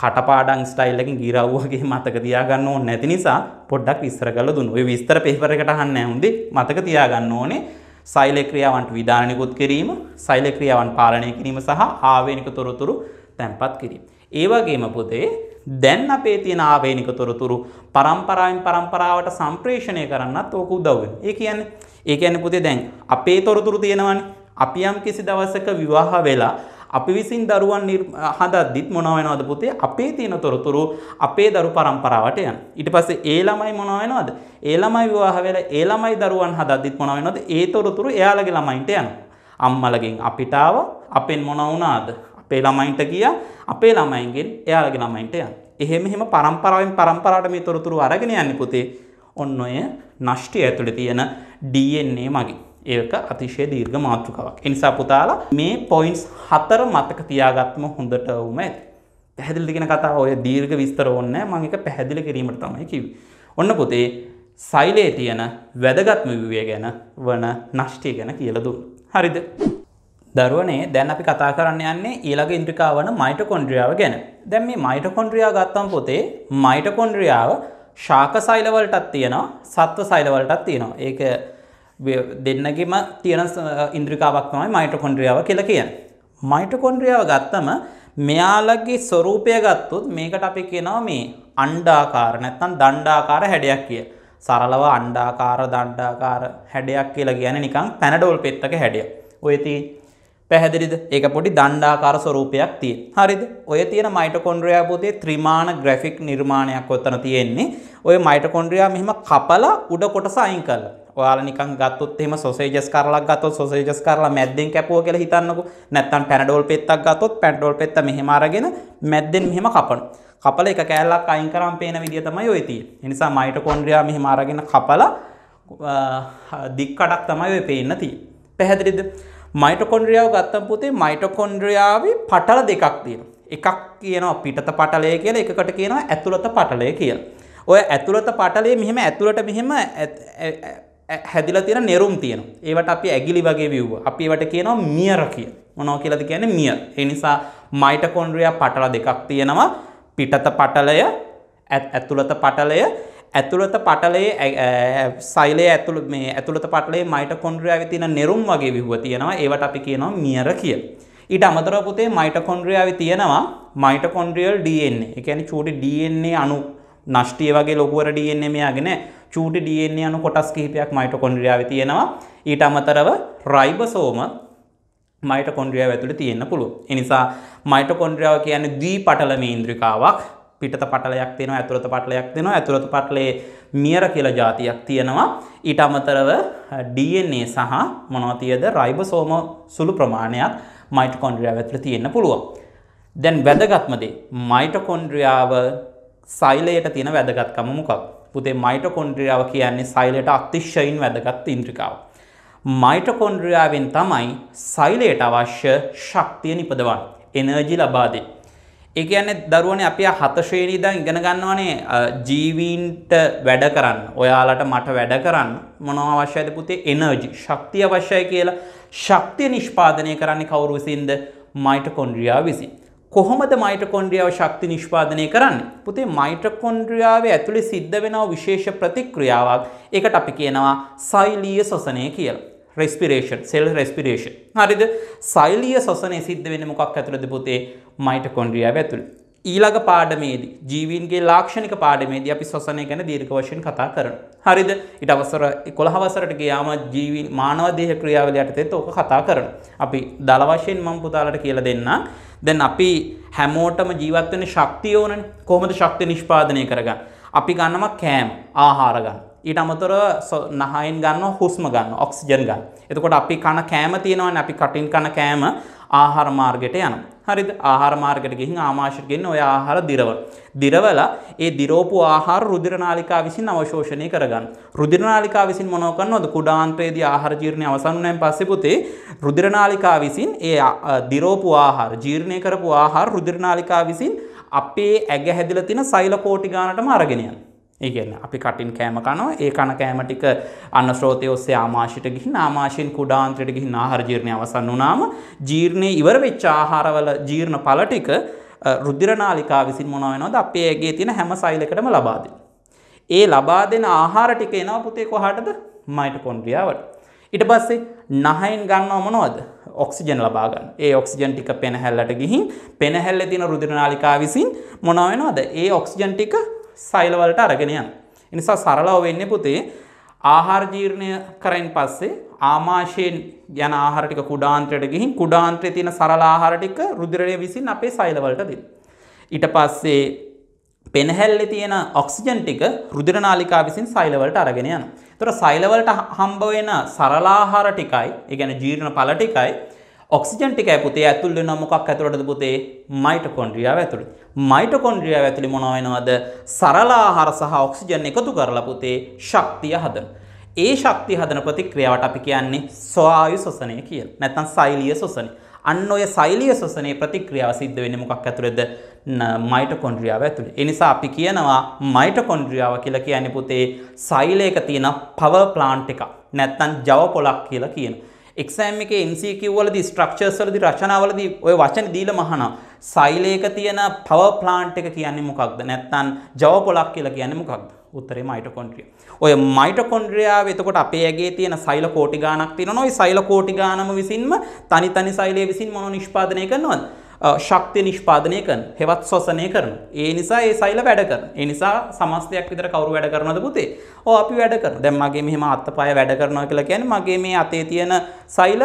කටපාඩම් ස්ටයිල් එකකින් ගිරව්වගේ [LAUGHS] මතක තියාගන්න ඕනේ නැති නිසා පොඩ්ඩක් විස්තර කරලා දුන්න. ওই විස්තර පේපර් එකට අහන්න හොඳේ මතක තියාගන්න ඕනේ. සෛල ක්‍රියාවන්ට විධාන නිකුත් කිරීම, සෛල ක්‍රියාවන් පාලනය කිරීම සහ ආවේනික තොරතුරු තැන්පත් කිරීම. ඒ වගේම පුතේ දැන් අපේ තියෙන ආවේනික තොරතුරු පරම්පරාවෙන් පරම්පරාවට සම්ප්‍රේෂණය කරන්නත් ඕක උදව් වෙනවා. ඒ කියන්නේ ඒ කියන්නේ පුතේ දැන් අපේ තොරතුරු තියෙනවනේ අපි යම් කිසි දවසක විවාහ වෙලා අපි විසින් දරුවන් හදද්දිත් මොනවා වෙනවද පුතේ අපේ තියෙන තොරතුරු අපේ දරු පරම්පරාවට යන. ඊට පස්සේ ඒ ළමයි මොනවා වෙනවද? ඒ ළමයි විවාහ වෙලා ඒ ළමයි දරුවන් හදද්දිත් මොනවා වෙනවද? ඒ තොරතුරු එයාලගේ ළමයින්ට යනවා. අම්මලගෙන් අපිට ආව අපෙන් මොන වුණාද? අපේ ළමයින්ට ගියා. අපේ ළමයින්ගෙන් එයාලගේ ළමයින්ට යනවා. එහෙම එහෙම පරම්පරාවෙන් පරම්පරාවට මේ තොරතුරු අරගෙන යන්නේ පුතේ. ඔන්න ඔය නෂ්ටි ඇතුලේ තියෙන DNA මගින් ඒක අතිශය දීර්ඝ මාතෘකාවක්. ඒ නිසා පුතාලා මේ පොයින්ට්ස් හතර මතක තියාගත්තම හොඳටම ඇති. පැහැදිලිද කියන කතාව ඔය දීර්ඝ විස්තර ඕනේ නැහැ. මම ඒක පැහැදිලි කිරීමට තමයි කිව්වේ. ඔන්න පුතේ සෛලයේ තියෙන වැදගත්ම විවය ගැන වන නෂ්ටි ගැන කියලා දුන්න. හරිද? දරුවනේ දැන් අපි කතා කරන්න යන්නේ ඊළඟ ඉන්ද්‍රිකාව වන මයිටොකොන්ඩ්‍රියාව ගැන. දැන් මේ මයිටොකොන්ඩ්‍රියා ගත්තම පොතේ මයිටොකොන්ඩ්‍රියාව ශාක සෛලවලටත් තියෙනවා, සත්ව සෛලවලටත් තියෙනවා. ඒක දෙන්නගේම තියෙන ඉන්ද්‍රිකාවක් තමයි මයිටොකොන්ඩ්‍රියාව කියලා කියන්නේ. මයිටොකොන්ඩ්‍රියාව ගත්තම මෙයාලගේ ස්වરૂපය ගත්තොත් මේකට අපි කියනවා මේ අණ්ඩාකාර නැත්නම් දණ්ඩාකාර හැඩයක් කිය. සරලව අණ්ඩාකාර දණ්ඩාකාර හැඩයක් කියලා කියන්නේ නිකන් පැනඩෝල් පෙත්තක හැඩය. ඔය තියෙන්නේ පැහැදිලිද ඒක පොඩි දණ්ඩාකාර ස්වරූපයක් තියෙන. හරිද? ඔය තියෙන මයිටොකොන්ඩ්‍රියා පොතේ ත්‍රිමාන ග්‍රැෆික් නිර්මාණයක් ඔතන තියෙන්නේ. ඔය මයිටොකොන්ඩ්‍රියා මෙහෙම කපලා උඩ කොටස අයින් කළා. ඔයාල නිකන් ගත්තොත් එහෙම සොසේජස් කරලක් ගත්තොත් සොසේජස් කරලා මැද්දෙන් කැපුවා කියලා හිතන්නකෝ. නැත්තම් පැනඩෝල් පෙත්තක් ගත්තොත් පැනඩෝල් පෙත්ත මෙහෙම අරගෙන මැද්දෙන් මෙහෙම කපනවා. කපල එක කෑල්ලක් අයින් කරාම පේන විදිය තමයි ඔය තියෙන්නේ. ඒ නිසා මයිටොකොන්ඩ්‍රියා මෙහෙම අරගෙන කපලා දික් කඩක් තමයි ඔය පේන්න තියෙන්නේ. පැහැදිලිද? මයිටොකොන්ඩ්‍රියාව ගත්තම පුතේ මයිටොකොන්ඩ්‍රියාවේ පටල දෙකක් තියෙනවා. එකක් කියනවා පිටත පටලය කියලා එකකට කියනවා ඇතුළත පටලය කියලා. ඔය ඇතුළත පටලේ මෙහෙම ඇතුළට මෙහෙම හැදිලා තියෙන නෙරුම් තියෙනවා. ඒවට අපි ඇගිලි වගේ විව්ව. අපි ඒවට කියනවා මියර කිය. මොනවා කියලාද කියන්නේ මියර. ඒ නිසා මයිටොකොන්ඩ්‍රියා පටල දෙකක් තියෙනවා. පිටත පටලය, ඇතුළත පටලය. ඇතුළත පටලයේ සෛලයේ ඇතුළ මේ ඇතුළත පටලයේ මයිටොකොන්ඩ්‍රියාවේ තියෙන නෙරුම් වගේ විව්ව තියෙනවා. ඒවට අපි කියනවා මියර කිය. ඊට අමතරව පුතේ මයිටොකොන්ඩ්‍රියාවේ තියෙනවා මයිටොකොන්ඩ්‍රියල් DNA. ඒ කියන්නේ චූටි DNA අණු නෂ්ටිය වගේ ලොකුවර DNA මෙයාගේ නෑ. චූටි DNA අණු කොටස් කිහිපයක් මයිටොකොන්ඩ්‍රියාවේ තියෙනවා. ඊට අමතරව රයිබෝසෝම මයිටොකොන්ඩ්‍රියාව ඇතුළේ තියෙන්න පුළුවන්. ඒ නිසා මයිටොකොන්ඩ්‍රියාව කියන්නේ ද්විපටලමේ ඉන්ද්‍රිකාවක්. පිටත පටලයක් තියෙනවා ඇතුළත පටලයක් තියෙනවා ඇතුළත පටලයේ මියර කියලා જાතියක් තියෙනවා ඊට අමතරව DNA සහ මොනවා තියද රයිබෝසෝම සුළු ප්‍රමාණයක් මයිටොකොන්ඩ්‍රියාව ඇතුළේ තියෙන්න පුළුවන් දැන් වැදගත්ම දේ මයිටොකොන්ඩ්‍රියාව සෛලයට තියෙන වැදගත්කම මොකක්ද පුතේ මයිටොකොන්ඩ්‍රියාව කියන්නේ සෛලයට අතිශයින් වැදගත් ඉන්ද්‍රිකාව. මයිටොකොන්ඩ්‍රියාවෙන් තමයි සෛලයට අවශ්‍ය ශක්තිය නිපදවන්නේ. එනර්ජි ලබා දෙන්නේ. ඒ කියන්නේ දරුවනේ අපි හත ශ්‍රේණිය ඉඳන් ඉගෙන ගන්නවනේ ජීවීන්ට වැඩ කරන්න. ඔයාලට මට වැඩ කරන්න මොනව අවශ්‍යයිද පුතේ? එනර්ජි, ශක්තිය අවශ්‍යයි කියලා. ශක්තිය නිෂ්පාදනය කරන්නේ කවුරු විසින්ද? මයිටොකොන්ඩ්‍රියා විසින්. කොහොමද මයිටකොන්ඩ්‍රියාව ශක්ති නිෂ්පාදනය කරන්න. පුතේ මයිටකොන්ඩ්‍රියාවේ ඇතුළි සිද්ධ වෙනව විශේෂ ප්‍රතික්‍රියාවක් එකට අපි කියනවා සයිලීය සොසනය කියලා. රෙස්පිරේෂන් සෙල් රෙස්පිරේෂන් හරිද සයිලිය සොසනය සිද්ධ වෙන මොකක් ඇතුළද පුතේ මයිට කොන්ඩ්‍රියාව ඇතුළ. ඊළඟ පාඩමේදී ජීවීන්ගේ ලාක්ෂණික පාඩමේදී අපි සොසනය ගැන දීර්ඝ වශයෙන් කතා කරන. හරිද ඉට අවසර කොළහවසරට ගයාම ජීවී මානවදේහ ක්‍රියාවල යටතෙත් ඕක කතා කරන. අපි දල වශයෙන් මම පුතාලට කියලා දෙන්නා දැන් අපි හැමෝටම ජීවත් වෙන්න ශක්තිය ඕනනේ. කොහොමද ශක්තිය නිෂ්පාදනය කරගන්නේ? අපි ගන්නවා කෑම, ආහාර ගන්න. ඊට අමතරව නහයෙන් ගන්නවා හුස්ම ගන්නවා, ඔක්සිජන් ගන්න. එතකොට අපි කන කෑම තියෙනවනේ අපි කටින් කන කෑම ආහාර මාර්ගයට යනවා. හරිද ආහාර මාර්ගයට ගිහින් ආමාශයට ගෙන්න ඔය ආහාර දිරවන. දිරවලා ඒ දිරෝපු ආහාර රුධිර නාලිකාව විසින් අවශෝෂණය කරගන්න. රුධිර නාලිකාව විසින් මොනව කරනවද? කුඩාන්ත්‍රයේදී ආහාර ජීර්ණය අවසන් වුණාන් පස්සේ පුතේ රුධිර නාලිකාව විසින් ඒ දිරෝපු ආහාර ජීර්ණය කරපු ආහාර රුධිර නාලිකාව විසින් අපේ ඇඟ හැදිලා තියෙන සෛල කෝටි ගානටම අරගෙන යනවා. ඉගෙන අපි කටින් කෑම කනවා ඒ කන කෑම ටික අන්න ස්රෝතය ඔස්සේ ආමාශයට ගිහින් ආමාශයෙන් කුඩාන්ත්‍රයට ගිහින් ආහාර ජීර්ණය අවසන් වුණාම ජීර්ණයේ ඉවර වෙච්ච ආහාරවල ජීර්ණ පළ ටික රුධිර නාලිකාව විසින් මොනවා වෙනවද අපේ ඇගේ තියෙන හැම සෛලකටම ලබා දෙන. ඒ ලබා දෙන ආහාර ටික එනවා පුතේ කොහාටද? මයිටොකොන්ඩ්‍රියාවට. ඊට පස්සේ නහයෙන් ගන්නව මොනවද? ඔක්සිජන් ලබා ගන්න. ඒ ඔක්සිජන් ටික පෙනහැල්ලට ගිහින් පෙනහැල්ලේ තියෙන රුධිර නාලිකාව විසින් මොනවා වෙනවද? ඒ ඔක්සිජන් ටික සයිලවලට අරගෙනයන්. එනිසා සරලව වෙන්න පුතේ ආහාරජීර්ණය කරයින් පස්සේ ආමාශයෙන් යන ආහාරටික කුඩාන්ත්‍රයට ගිහින් කුඩාන්ත්‍රය තියෙන සරල ආහාරටික රුදිරණය විසින් අපේ සෛලවලට දෙන්න. ඊට පස්සේ පෙනහැල්ලේ තියෙන ඔක්සිජන් ටික රුධිර නාලිකා විසින් සෛලවලට අරගෙන යනවා. ඒතර සෛලවලට හම්බ වෙන සරල ආහාර ටිකයි, ඒ කියන්නේ ජීර්ණ ඵල ටිකයි ඔක්සිජන් ටික පුතේ ඇතුල් වෙනවා මොකක් ඇතුළටද පුතේ මයිටොකොන්ඩ්‍රියාව ඇතුළේ මයිටොකොන්ඩ්‍රියාව ඇතුළේ මොනවා වෙනවද සරල ආහාර සහ ඔක්සිජන් එකතු කරලා පුතේ ශක්තිය හදන ඒ ශක්තිය හදන ප්‍රතික්‍රියාවට අපි කියන්නේ ස්වායු ශ්වසනය කියලා නැත්නම් සෛලීය ශ්වසනය අන්න ඔය සෛලීය ශ්වසනයේ ප්‍රතික්‍රියාව සිද්ධ වෙන්නේ මොකක් ඇතුළේද මයිටොකොන්ඩ්‍රියාව ඇතුළේ. ඒ නිසා අපි කියනවා මයිටොකොන්ඩ්‍රියාව කියලා කියන්නේ පුතේ සෛලයක තියෙන පවර් ප්ලාන්ට් එකක්. නැත්නම් ජව පොලක් කියලා කියනවා. එක්සෑම් එකේ MCQ වලදී ස්ට්‍රක්චර්ස් වලදී රචනාවලදී ඔය වචන දීලා මහනවා. සෛලයක තියෙන පවර් ප්ලාන්ට් එක කියන්නේ මොකක්ද? නැත්නම් ජව පොලක් කියලා කියන්නේ මොකක්ද? උත්තරේ මයිටොකොන්ඩ්‍රියා. ඔය මයිටොකොන්ඩ්‍රියාව එතකොට අපේ ඇගේ තියෙන සෛල කෝටි ගාණක් තියෙනවා. ওই සෛල කෝටි ගාණම විසින්ම තනි තනි සෛලයේ විසින් මොන නිෂ්පාදනය කරනවද? ශක්තිය නිෂ්පාදනය කරන හෙවත් ස්වසනය කරන. ඒ නිසා ඒ සයිල වැඩ කරන. ඒ නිසා සමස්තයක් විතර කවුරු වැඩ කරනවද පුතේ? ඔව් අපි වැඩ කරනවා. දැන් මගේ මෙහෙම අත්පය වැඩ කරනවා කියලා කියන්නේ මගේ මේ අතේ තියෙන සයිල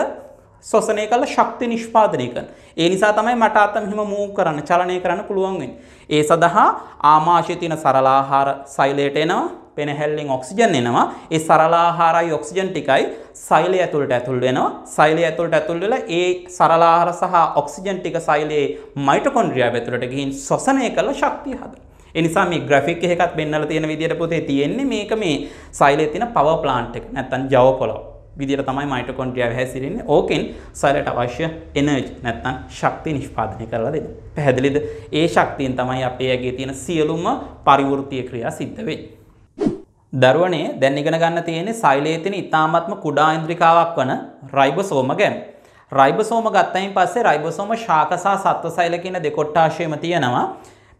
ස්වසනය කළ ශක්ති නිෂ්පාදනය කරන. ඒ නිසා තමයි මට අත මෙහෙම මූව් කරන්න, චලනය කරන්න පුළුවන් වෙන්නේ. ඒ සඳහා ආමාශයේ තියෙන සරලාහාර සෛලයට එනවා. පෙනහැල්ලෙන් ඔක්සිජන් එනවා. ඒ සරල ආහාරයි ඔක්සිජන් ටිකයි සෛලය ඇතුළට ඇතුල් වෙනවා. සෛලය ඇතුළට ඇතුල් වෙලා ඒ සරල ආහාර සහ ඔක්සිජන් ටික සෛලයේ මයිටොකොන්ඩ්‍රියාව ඇතුළට ගිහින් ශ්වසනය කරලා ශක්තිය හදනවා. එනිසා මේ ග්‍රෆික් එකකත් පෙන්වලා තියෙන විදියට පුතේ තියෙන්නේ මේක මේ සෛලයේ තියෙන පවර් ප්ලාන්ට් එක නැත්තම් ජව පොළව විදියට තමයි මයිටොකොන්ඩ්‍රියාව හැසිරෙන්නේ. ඕකෙන් සෛලයට අවශ්‍ය එනර්ජි නැත්තම් ශක්තිය නිෂ්පාදනය කරලා දෙනවා. පැහැදිලිද? ඒ ශක්තියෙන් තමයි අපේ ඇගේ තියෙන සියලුම පරිවෘත්තීය ක්‍රියා සිද්ධ වෙන්නේ. දරුවනේ දැන් ඉගෙන ගන්න තියෙන්නේ සෛලයේ තියෙන ඊ타මත්ම කුඩා ඉන්ද්‍රිකාවක් වන රයිබෝසෝම ගැන. රයිබෝසෝම ගත්තයින් පස්සේ රයිබෝසෝම ශාක සහ සත්ව සෛල කියන දෙකොට්ටාශයම තියෙනවා.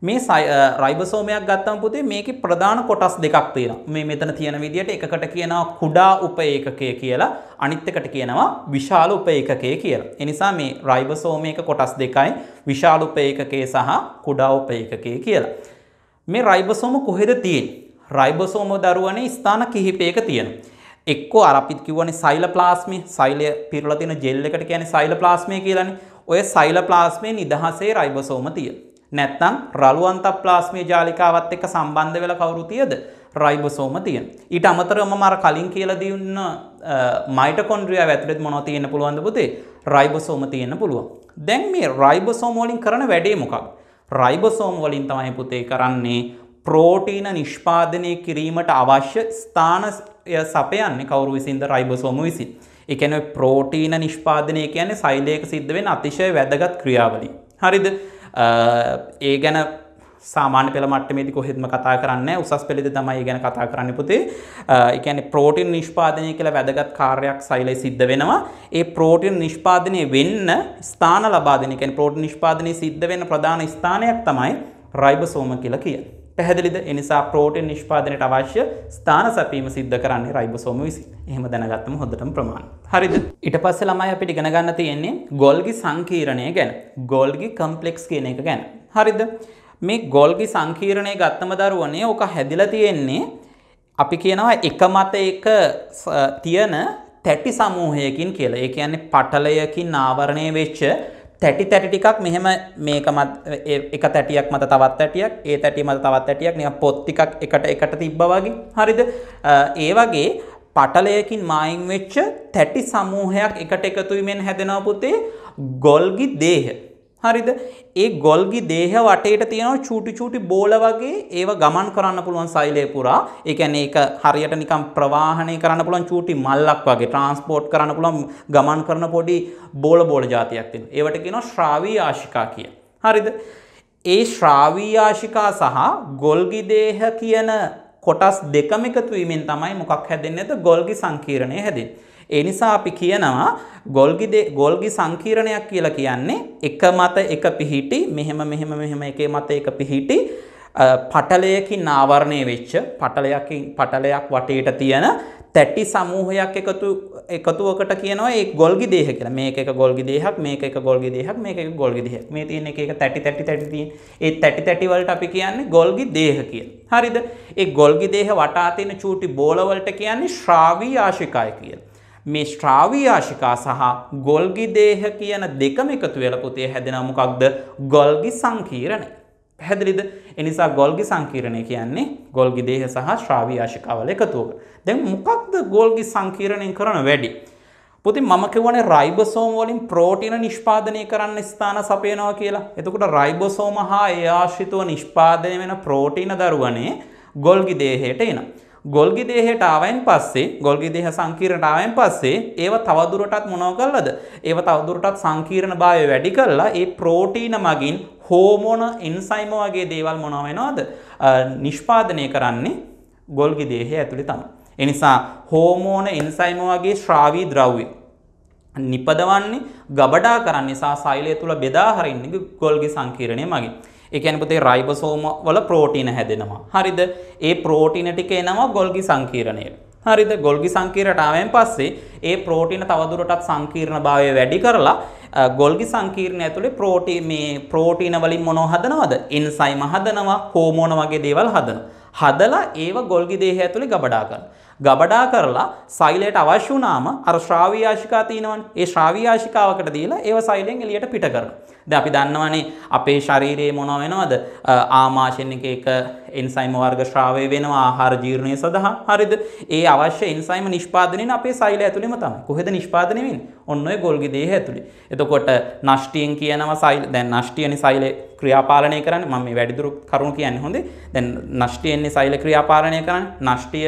මේ රයිබෝසෝමයක් ගත්තම පුතේ මේකේ ප්‍රධාන කොටස් දෙකක් තියෙනවා. මේ මෙතන තියෙන විදිහට එකකට කියනවා කුඩා උපඒකකය කියලා, අනිත් එකට කියනවා විශාල උපඒකකය කියලා. ඒ නිසා මේ රයිබෝසෝමයක කොටස් දෙකයි විශාල උපඒකකය සහ කුඩා උපඒකකය කියලා. මේ රයිබෝසෝම කොහෙද තියෙන්නේ? රයිබෝසෝම දරුවනේ ස්ථාන කිහිපයක තියෙනවා. එක්කෝ අර අපි කිව්වනේ සයිලෝප්ලාස්මි සෛලය පිරලා තියෙන ජෙල් එකට කියන්නේ සයිලෝප්ලාස්මය කියලානේ. ඔය සයිලෝප්ලාස්මේ නිදහසේ රයිබෝසෝම තියෙනවා. නැත්තම් රළු අන්තප්ලාස්මීය ජාලිකාවත් එක්ක සම්බන්ධ වෙලා කවුරු තියද? රයිබෝසෝම තියෙන. ඊට අමතරව මම අර කලින් කියලා දුන්න මයිටොකොන්ඩ්‍රියාව ඇතුළේ මොනවද තියෙන්න පුළුවන්ද පුතේ? රයිබෝසෝම තියෙන්න පුළුවන්. දැන් මේ රයිබෝසෝම වලින් කරන වැඩේ මොකක්ද? රයිබෝසෝම් වලින් තමයි පුතේ කරන්නේ ප්‍රෝටීන නිෂ්පාදනය කිරීමට අවශ්‍ය ස්ථානය සපයන්නේ කවුරු විසින්ද රයිබසෝම විසින්. එකන ප්‍රෝටීන නිෂ්පාදනය කියන්නේ සෛලයක සිද්ධ වෙන අතිශය වැදගත් ක්‍රියාවලින්. හරිද ඒ ගැන සාමාන්‍ය පෙළ මට්ටමේදී කොහෙත්ම කතා කරන්න උසස් පෙළෙද තමයි ගැන කතා කරන්න පුතේ. ඒ කියන්නේ ප්‍රෝටීන් නිෂ්පාදනය කියලා වැදගත් කාර්යයක් සෛලයේ සිද්ධ වෙනවා. ඒ ප්‍රෝටීන් නිෂ්පාදනය වෙන්න ස්ථාන ලබා දෙන, ඒ කියන්නේ ප්‍රෝටීන් නිෂ්පාදනය සිද්ධ වෙන ප්‍රධාන ස්ථානයක් තමයි රයිබෝසෝම කියලා කියන්නේ. පැහැදිලිද එනිසා ප්‍රෝටෙන් නිෂ්පාදනයට අවශ්‍ය ස්ථාන සැපීම සිද්ධ කරන්නේ රයිබෝසෝම විසින්. එහෙම දැනගත්තම හොඳටම ප්‍රමාණ. හරිද? ඊට පස්සේ ළමයි අපිට ඉගෙන ගන්න තියෙන්නේ ගෝල්ගි සංකීර්ණය ගැන. ගෝල්ගි කම්ප්ලෙක්ස් කියන එක ගැන. හරිද? මේ ගෝල්ගි සංකීර්ණය ගත්තම දරුවනේ ඕක හැදිලා තියෙන්නේ අපි කියනවා එක මත එක තියෙන තැටි සමූහයකින් කියලා. ඒ කියන්නේ පටලයකින් ආවරණය වෙච්ච තැටි තැටි ටිකක් මෙහෙම මේක මත එක තැටියක් මත තවත් තැටියක් ඒ තැටිය මත තවත් තැටියක් නිකන් පොත් ටිකක් එකට එකට තිබ්බා වගේ හරිද ඒ වගේ පටලයකින් මායින් වෙච්ච තැටි සමූහයක් එකට එකතු වීමෙන් හැදෙනවා පුතේ ගොල්ගි දේහ හරිද ඒ ගොල්ගි දේහ වටේට තියෙනවා චූටි චූටි බෝල වගේ ඒව ගමන් කරන්න පුළුවන් සෛලය පුරා ඒ කියන්නේ ඒක හරියට නිකන් ප්‍රවාහණය කරන්න පුළුවන් චූටි මල්ලක් වගේ ට්‍රාන්ස්පෝට් කරන්න පුළුවන් ගමන් කරන පොඩි බෝල බෝල జాතියක් තියෙනවා ඒවට කියනවා ශ්‍රාවී ආශිකා කිය. හරිද? ඒ ශ්‍රාවී ආශිකා සහ ගොල්ගි දේහ කියන කොටස් දෙකම එකතු වීමෙන් තමයි මොකක් හැදෙන්නේ? ගොල්ගි සංකීර්ණය හැදෙන්නේ. ඒ නිසා අපි කියනවා ගොල්ගි ගොල්ගි සංකීර්ණයක් කියලා කියන්නේ එක මත එක පිහිටි මෙහෙම මෙහෙම මෙහෙම එකේ මත එක පිහිටි පටලයකින් ආවරණය වෙච්ච පටලයකින් පටලයක් වටේට තියෙන තැටි සමූහයක් එකතු එකතුවකට කියනවා ඒ ගොල්ගි දේහ කියලා. මේක එක ගොල්ගි දේහක්, මේක එක ගොල්ගි දේහක්, මේක එක ගොල්ගි දේහක්. මේ තියෙන එක එක තැටි තැටි තැටි තියෙන. ඒ තැටි තැටි වලට අපි කියන්නේ ගොල්ගි දේහ කියලා. හරිද? ඒ ගොල්ගි දේහ වටා තියෙන චූටි බෝල වලට කියන්නේ ශ්‍රාවී ආශිකාය කියලා. මේ ශ්‍රාවීආශිකා සහ ගොල්ගි දේහ කියන දෙකම එකතු වෙලා පුතේ හැදෙන මොකක්ද ගොල්ගි සංකීර්ණය. පැහැදිලිද? එනිසා ගොල්ගි සංකීර්ණය කියන්නේ ගොල්ගි දේහ සහ ශ්‍රාවීආශිකාවල එකතුවක. දැන් මොකක්ද ගොල්ගි සංකීර්ණයෙන් කරන වැඩි? පුති මම කිවනේ රයිබසෝම් වලින් ප්‍රෝටීන නිෂ්පාදනය කරන්න ස්ථාන සපයනවා කියලා. එතකොට රයිබසෝම හා ඒ ආශ්‍රිතව නිෂ්පාදනය වෙන ප්‍රෝටීන දරුවනේ ගොල්ගි දේහයට එනවා. ගොල්ගි දේහයට ආවයින් පස්සේ ගොල්ගි දේහ සංකීර්ණට ආවයින් පස්සේ ඒව තවදුරටත් මොනව කළද? ඒව තවදුරටත් සංකීර්ණභාවය වැඩි කරලා ඒ ප්‍රෝටීන මගින් හෝමෝන එන්සයිම වගේ දේවල් මොනව වෙනවද? නිෂ්පාදනය කරන්නේ ගොල්ගි දේහය ඇතුලේ තමයි. ඒ නිසා හෝමෝන එන්සයිම වගේ ශ්‍රාවී ද්‍රව්‍ය නිපදවන්නේ ගබඩා කරන්නේ සහ සෛලය තුල බෙදා හරින්නේ ගොල්ගි සංකීර්ණය මගින්. ඒ කියන්නේ පුතේ රයිබෝසෝම වල ප්‍රෝටීන හැදෙනවා. හරිද? ඒ ප්‍රෝටීන ටික එනවා ගොල්ගි සංකීර්ණයට. හරිද? ගොල්ගි සංකීර්ණයට ආවෙන් පස්සේ ඒ ප්‍රෝටීන තවදුරටත් සංකීර්ණභාවය වැඩි කරලා ගොල්ගි සංකීර්ණය ඇතුලේ ප්‍රෝටීන මේ ප්‍රෝටීන වලින් මොනව හදනවද? එන්සයිම හදනවා, හෝමෝන වගේ දේවල් හදනවා. හදලා ඒව ගොල්ගි දේහය ඇතුලේ ගබඩා කරනවා. ගබඩා කරලා සෛලයට අවශ්‍ය වුණාම අර ශ්‍රාවී ආශිකා තියෙනවනේ. ඒ ශ්‍රාවී ආශිකාවකට දීලා ඒව සෛලෙන් එළියට පිට කරනවා. දැන් අපි දන්නවනේ අපේ ශරීරයේ මොන වෙනවද? ආමාශයෙන් එක එක එන්සයිම් වර්ග ශ්‍රාවය වෙනවා ආහාර ජීර්ණය සඳහා. හරිද? ඒ අවශ්‍ය එන්සයිම් නිෂ්පාදනය අපේ සෛලය ඇතුළේම තමයි. කොහෙද නිෂ්පාදනය වෙන්නේ? ඔන්න ඔය ගොල්ගේ දේහ ඇතුළේ. එතකොට නෂ්ටියෙන් කියනවා සෛල දැන් නෂ්ටියනේ සෛලේ ක්‍රියාපාලනය කරන්න මම මේ වැඩිදුරු කරුණු කියන්නේ හොඳේ. දැන් නෂ්ටියෙන්නේ සෛල ක්‍රියාපාලනය කරන්න. නෂ්ටිය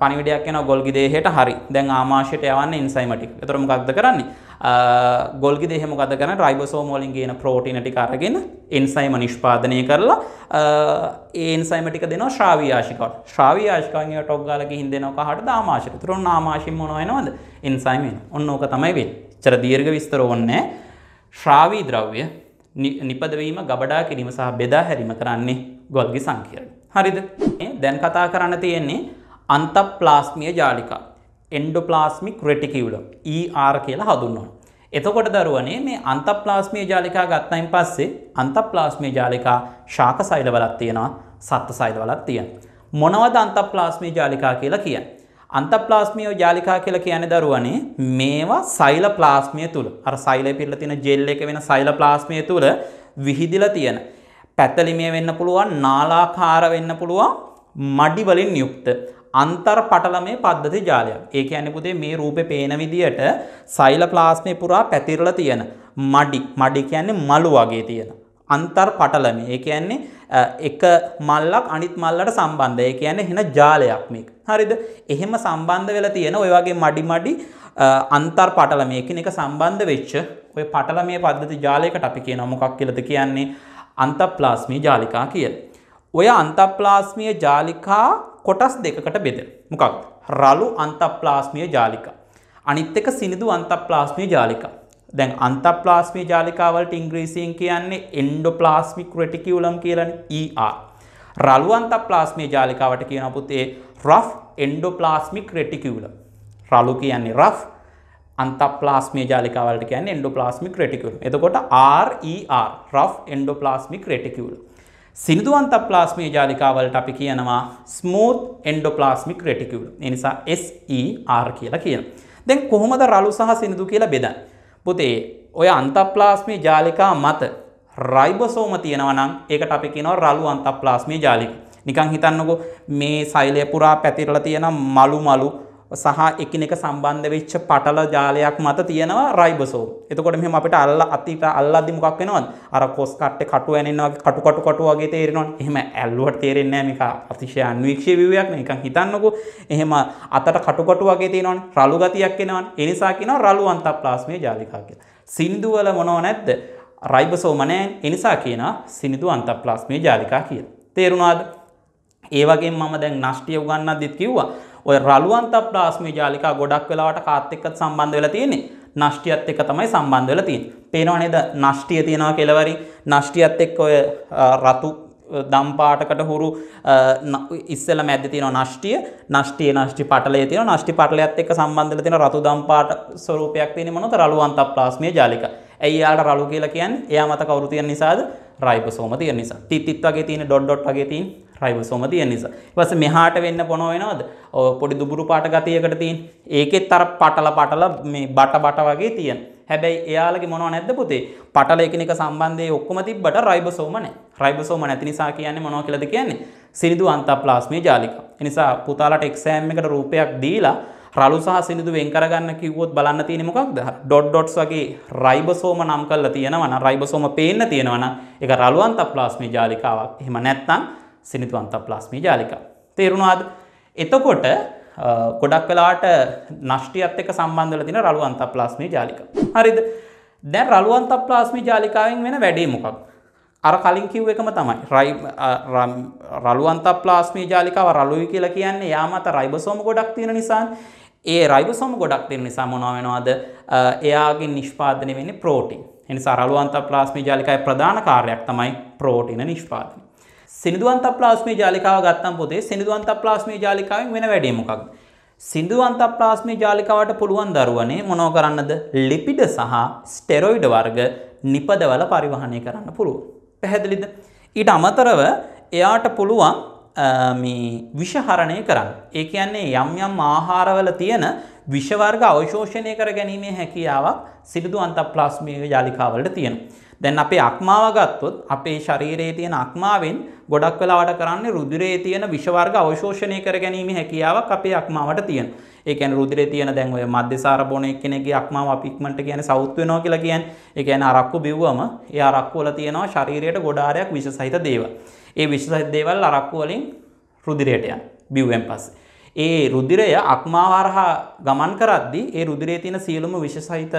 පනිවිඩයක් යන ගොල්ගි දේහයට හරි දැන් ආමාශයට යවන්න ඉන්සයිමටික් එතර මොකක්ද කරන්නේ ගොල්ගි දේහ මොකද කරන රයිබෝසෝම් වලින් ගේන ප්‍රෝටීන ටික අරගෙන එන්සයිම නිෂ්පාදනය කරලා ඒ එන්සයිමටික දෙනවා ශ්‍රාවී ආශිකාවට ශ්‍රාවී ආශිකාවන්ගේ ටොක් ගාලා ගිහින් දෙනවා කහට ආමාශයට. ඒතර ඔන්න ආමාශයෙන් මොනව වෙනවද? එන්සයිම් වෙනවා. ඔන්න ඕක තමයි වෙන්නේ. එච්චර දීර්ඝ විස්තර ඕනේ ශ්‍රාවී ද්‍රව්‍ය නිපදවීම ගබඩා කිරීම සහ බෙදා හැරීම කරන්නේ ගොල්ගි සංකීර්ණ. හරිද? දැන් කතා කරන්න තියෙන්නේ අන්තප්ලාස්මිය ජාලිකා එන්ඩොප්ලාස්මික් රෙටිකිවුලම් ER කියලා හඳුන්වනවා. එතකොට දරුවනේ මේ අන්තප්ලාස්මිය ජාලිකා ගත්තයින් පස්සේ අන්තප්ලාස්මිය ජාලිකා ශාක සෛලවලක් තියෙනවා සත්ත්ව සෛලවලක් තියෙනවා. මොනවද අන්තප්ලාස්මිය ජාලිකා කියලා කියන්නේ? අන්තප්ලාස්මිය ජාලිකා කියලා කියන්නේ දරුවනේ මේවා සෛල ප්ලාස්මිය තුල අර සෛලේ පිරලා තියෙන ජෙල් එක වෙන සෛල ප්ලාස්මිය තුල විහිදිලා තියෙන පැතලිමය වෙන්න පුළුවන් නාලාකාර වෙන්න පුළුවන් මඩි වලින් යුක්ත අන්තර් පටලමේ පද්ධති ජාලයක් ඒක ඇනිපුදේ මේ රූපය පේන විදියට සයිල ප්ලාස්මය පුරා පැතිරල තියෙන මඩි මඩි කියන්නේ මලු වගේ තියෙන. අන්තර් පටලම ඒ කියන්නේ එක මල්ලක් අනිත් මල්ලට සම්බන්ධය කියන්නේ හෙන ජාලයක් මේක. හරිද? එහෙම සම්බන්ධ වෙලා තියෙන ඔය වගේ මඩි මඩි අන්තර් පටලම එකිනෙක සම්බන්ධ වෙච්ච ඔය පටලමේ පද්ධති ජාලයකට අපි කියනවා මොකක් කියලාද කියන්නේ අන්තප්ලාස්මී ජාලිකා කියලා. ඔය අන්තප්ලාස්මීය ජාලිකා කොටස් දෙකකට බෙදෙන. මොකක්ද? රළු අන්තප්ලාස්මීය ජාලිකා. අනිත් එක සිනිදු අන්තප්ලාස්මීය ජාලිකා. දැන් අන්තප්ලාස්මීය ජාලිකාවලට ඉංග්‍රීසියෙන් කියන්නේ එන්ඩෝප්ලාස්මික් රෙටිකියුලම් කියලානේ ER. රළු අන්තප්ලාස්මීය ජාලිකාවට කියන පුතේ rough endoplasmic reticulum. රළු කියන්නේ rough අන්තප්ලාස්මීය ජාලිකාවලට කියන්නේ endoplasmic reticulum. එතකොට RER rough endoplasmic reticulum. සිනිදුවන්තප්ලාස්මීය ජාලිකාවලට අපි කියනවා ස්මූත් එන්ඩෝප්ලාස්මික් රෙටිකියුල්. ඒ නිසා SER කියලා කියන. දැන් කොහොමද රළු සහ සිනිදු කියලා බෙදන්නේ? පුතේ ඔය අන්තප්ලාස්මීය ජාලිකා මත රයිබෝසෝම තියෙනවා නම් ඒකට අපි කියනවා රළු අන්තප්ලාස්මීය ජාලිකා. නිකන් හිතන්නකෝ මේ සෛලය පුරා පැතිරලා තියෙන මලු මලු සහ එකිනෙක සම්බන්ධ වෙච්ච පටල ජාලයක් මත තියෙනවා රයිබසෝම්. එතකොට මෙහෙම අපිට අල්ල අතීත අල්ලද්දි මොකක් වෙනවද? අර කොස් කට්ටේ කටු ඇනෙනවා වගේ කටු කටු කටු වගේ තේරෙනවනේ. එහෙම ඇල්ලුවට තේරෙන්නේ නැහැ මේක අතිශය අන්වීක්ෂී ව්‍යුවයක් නේ. නිකන් හිතන්නකෝ. එහෙම අතට කටු කටු වගේ තියෙනවනේ. රළු ගතියක් එනවනේ. ඒ නිසා කියනවා රළු අන්තප්ලාස්මීය ජාලිකා කියලා. සිනිඳු වල මොනව නැද්ද? රයිබසෝම නැහැ. ඒ නිසා කියනවා සිනිඳු අන්තප්ලාස්මීය ජාලිකා කියලා. තේරුණාද? ඒ වගේම මම දැන් නෂ්ටිය උගන්වද්දිත් කිව්වා ඔය රළුවන්ත ප්ලාස්මි ජාලිකා ගොඩක් වෙලාවට කාත් එක්ක සම්බන්ධ වෙලා තියෙන්නේ. නෂ්ටියත් එක්ක තමයි සම්බන්ධ වෙලා තියෙන්නේ. පේනව නේද? නෂ්ටිය තියනවා කෙලවරි. නෂ්ටියත් එක්ක ඔය රතු දම්පාටකට හුරු ඉස්සල මැද තියෙන නෂ්ටිය නෂ්ටිය නෂ්ටි පටලය තියෙන නෂ්ටි පටලයත් එක්ක සම්බන්ධල තියෙන රතු දම්පාට ස්වරූපයක් තියෙන මොනොත රළුවන්ත ප්ලාස්මිය ජාලික. ඇයි යාලට රළු කියලා කියන්නේ? එයා මත කවුරු තියෙන නිසාද? රයිබෝසෝම තියෙන නිසා. තිත් තිත් වගේ තියෙන ඩොට් ඩොට් වගේ තියෙන රයිබෝසෝම තියෙන නිසා. ඊට පස්සේ මෙහාට වෙන්න මොන වෙනවද? ඔය පොඩි දුබුරු පාට ගතියකට තියෙන. ඒකෙත් අර පටල පටල මේ බට බට වගේ තියෙන. හැබැයි එයාලගේ මොනව නැද්ද පුතේ? පටල එකිනෙක සම්බන්ධයේ ඔක්කොම තිබ්බට රයිබෝසෝම නැහැ. රයිබෝසෝම නැති නිසා කියන්නේ මොනව කියලාද කියන්නේ? සිනිදු අන්තප්ලාස්මීය ජාලික. ඒ නිසා පුතාලට එක්සෑම් එකට රූපයක් දීලා රළු සහ සිනිදු වෙන් කරගන්න කිව්වොත් බලන්න තියෙන්නේ මොකක්ද? ඩොට් ඩොට්ස් වගේ රයිබෝසෝම නම් කරලා තියෙනවා නම් රයිබෝසෝම පේන්න තියෙනවා නම් ඒක රළු අන්තප්ලාස්මීය ජාලිකාවක්. එහෙම නැත්නම් සිනිතුවන්ත ප්ලස්මී ජාලිකා. තේරුණාද එතකොට ගොඩක් වෙලාට නෂ්ටියත් එක සම්බන්ධල තින රළුවන්ත ප්ලස්මී ජාලික. හරිද දැන් රළුවන්ත ප්ලාස්මි ජාලිකාවෙන් වෙන වැඩේ මොකක්. අර කලින් කිව් එකම තමයි රයි රළුවන්ත ප්ලාස්මී ජාලිකාව රලුයි කියලා කියන්නේ යාමත රයිබසෝම ගොඩක් තියෙන නිසා ඒ රයිබසොම ගොඩක් තියෙන නිසා මොනවා වෙනවද එයාගේ නිෂ්පාදනය වෙන්නේ ප්‍රෝටීන්. එනිසා රළුවන්ත ප්ලාස්මි ජාලිකාවේ ප්‍රධාන කාර්යයක් තමයි ප්‍රෝටීන නිෂ්පාදනය. සිනිදුවන්ත ප්ලාස්මේ ජාලිකාව ගත්තම් පොතේ සිනිදුවන්ත ප්ලාස්මේ ජාලිකාවෙන් වෙන වැඩේ මොකක්ද? සිනිදුවන්ත ප්ලාස්මේ ජාලිකාවට පුළුවන් දරුවනේ මොනව කරන්නද? ලිපිඩ සහ ස්ටෙරොයිඩ් වර්ග නිපදවල පරිවහනය කරන්න පුළුවන්. පැහැදිලිද? ඊට අමතරව එයාට පුළුවන් මේ විෂහරණය කරන්න. ඒ කියන්නේ යම් යම් ආහාරවල තියෙන විෂ වර්ග අවශෝෂණය කර ගැනීමේ හැකියාවක් සිනිදුවන්ත ප්ලාස්මේ ජාලිකාවලට තියෙනවා. දැන් අපේ අක්මාව ගත්තොත් අපේ ශරීරයේ තියෙන අක්මාවෙන් ගොඩක් වෙලාවට කරන්නේ රුධිරයේ තියෙන විෂ වර්ග අවශෝෂණය කර ගැනීමේ හැකියාවක් අපේ අක්මාවට තියෙනවා. ඒ කියන්නේ රුධිරේ තියෙන දැන් ඔය මධ්‍යසාර බොන එක්කෙනෙක්ගේ අක්මාව අපි ඉක්මනට කියන්නේ සවුත් වෙනවා කියලා කියන්නේ. ඒ කියන්නේ අරක්කු බිව්වම ඒ අරක්කු වල තියෙනවා ශරීරයට ගොඩ ආරයක් විෂ සහිත දේවල්. ඒ විෂ සහිත දේවල් අරක්කු වලින් රුධිරයට යන බිව්වෙන් පස්සේ. ඒ රුධිරය අක්මාව හරහා ගමන් කරද්දී ඒ රුධිරේ තියෙන සියලුම විෂ සහිත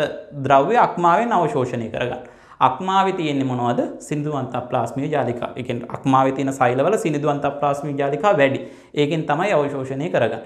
ද්‍රව්‍ය අක්මාවෙන් අවශෝෂණය කරගන්නවා. අක්මාවේ තියෙන්නේ මොනවද? සිනිදුවන්ත ප්ලාස්මිය ජාලිකා. ඒ කියන්නේ අක්මාවේ තියෙන සෛලවල සිනිදුවන්ත ප්ලාස්මිය ජාලිකා වැඩි. ඒකෙන් තමයි අවශෝෂණය කරගන්නේ.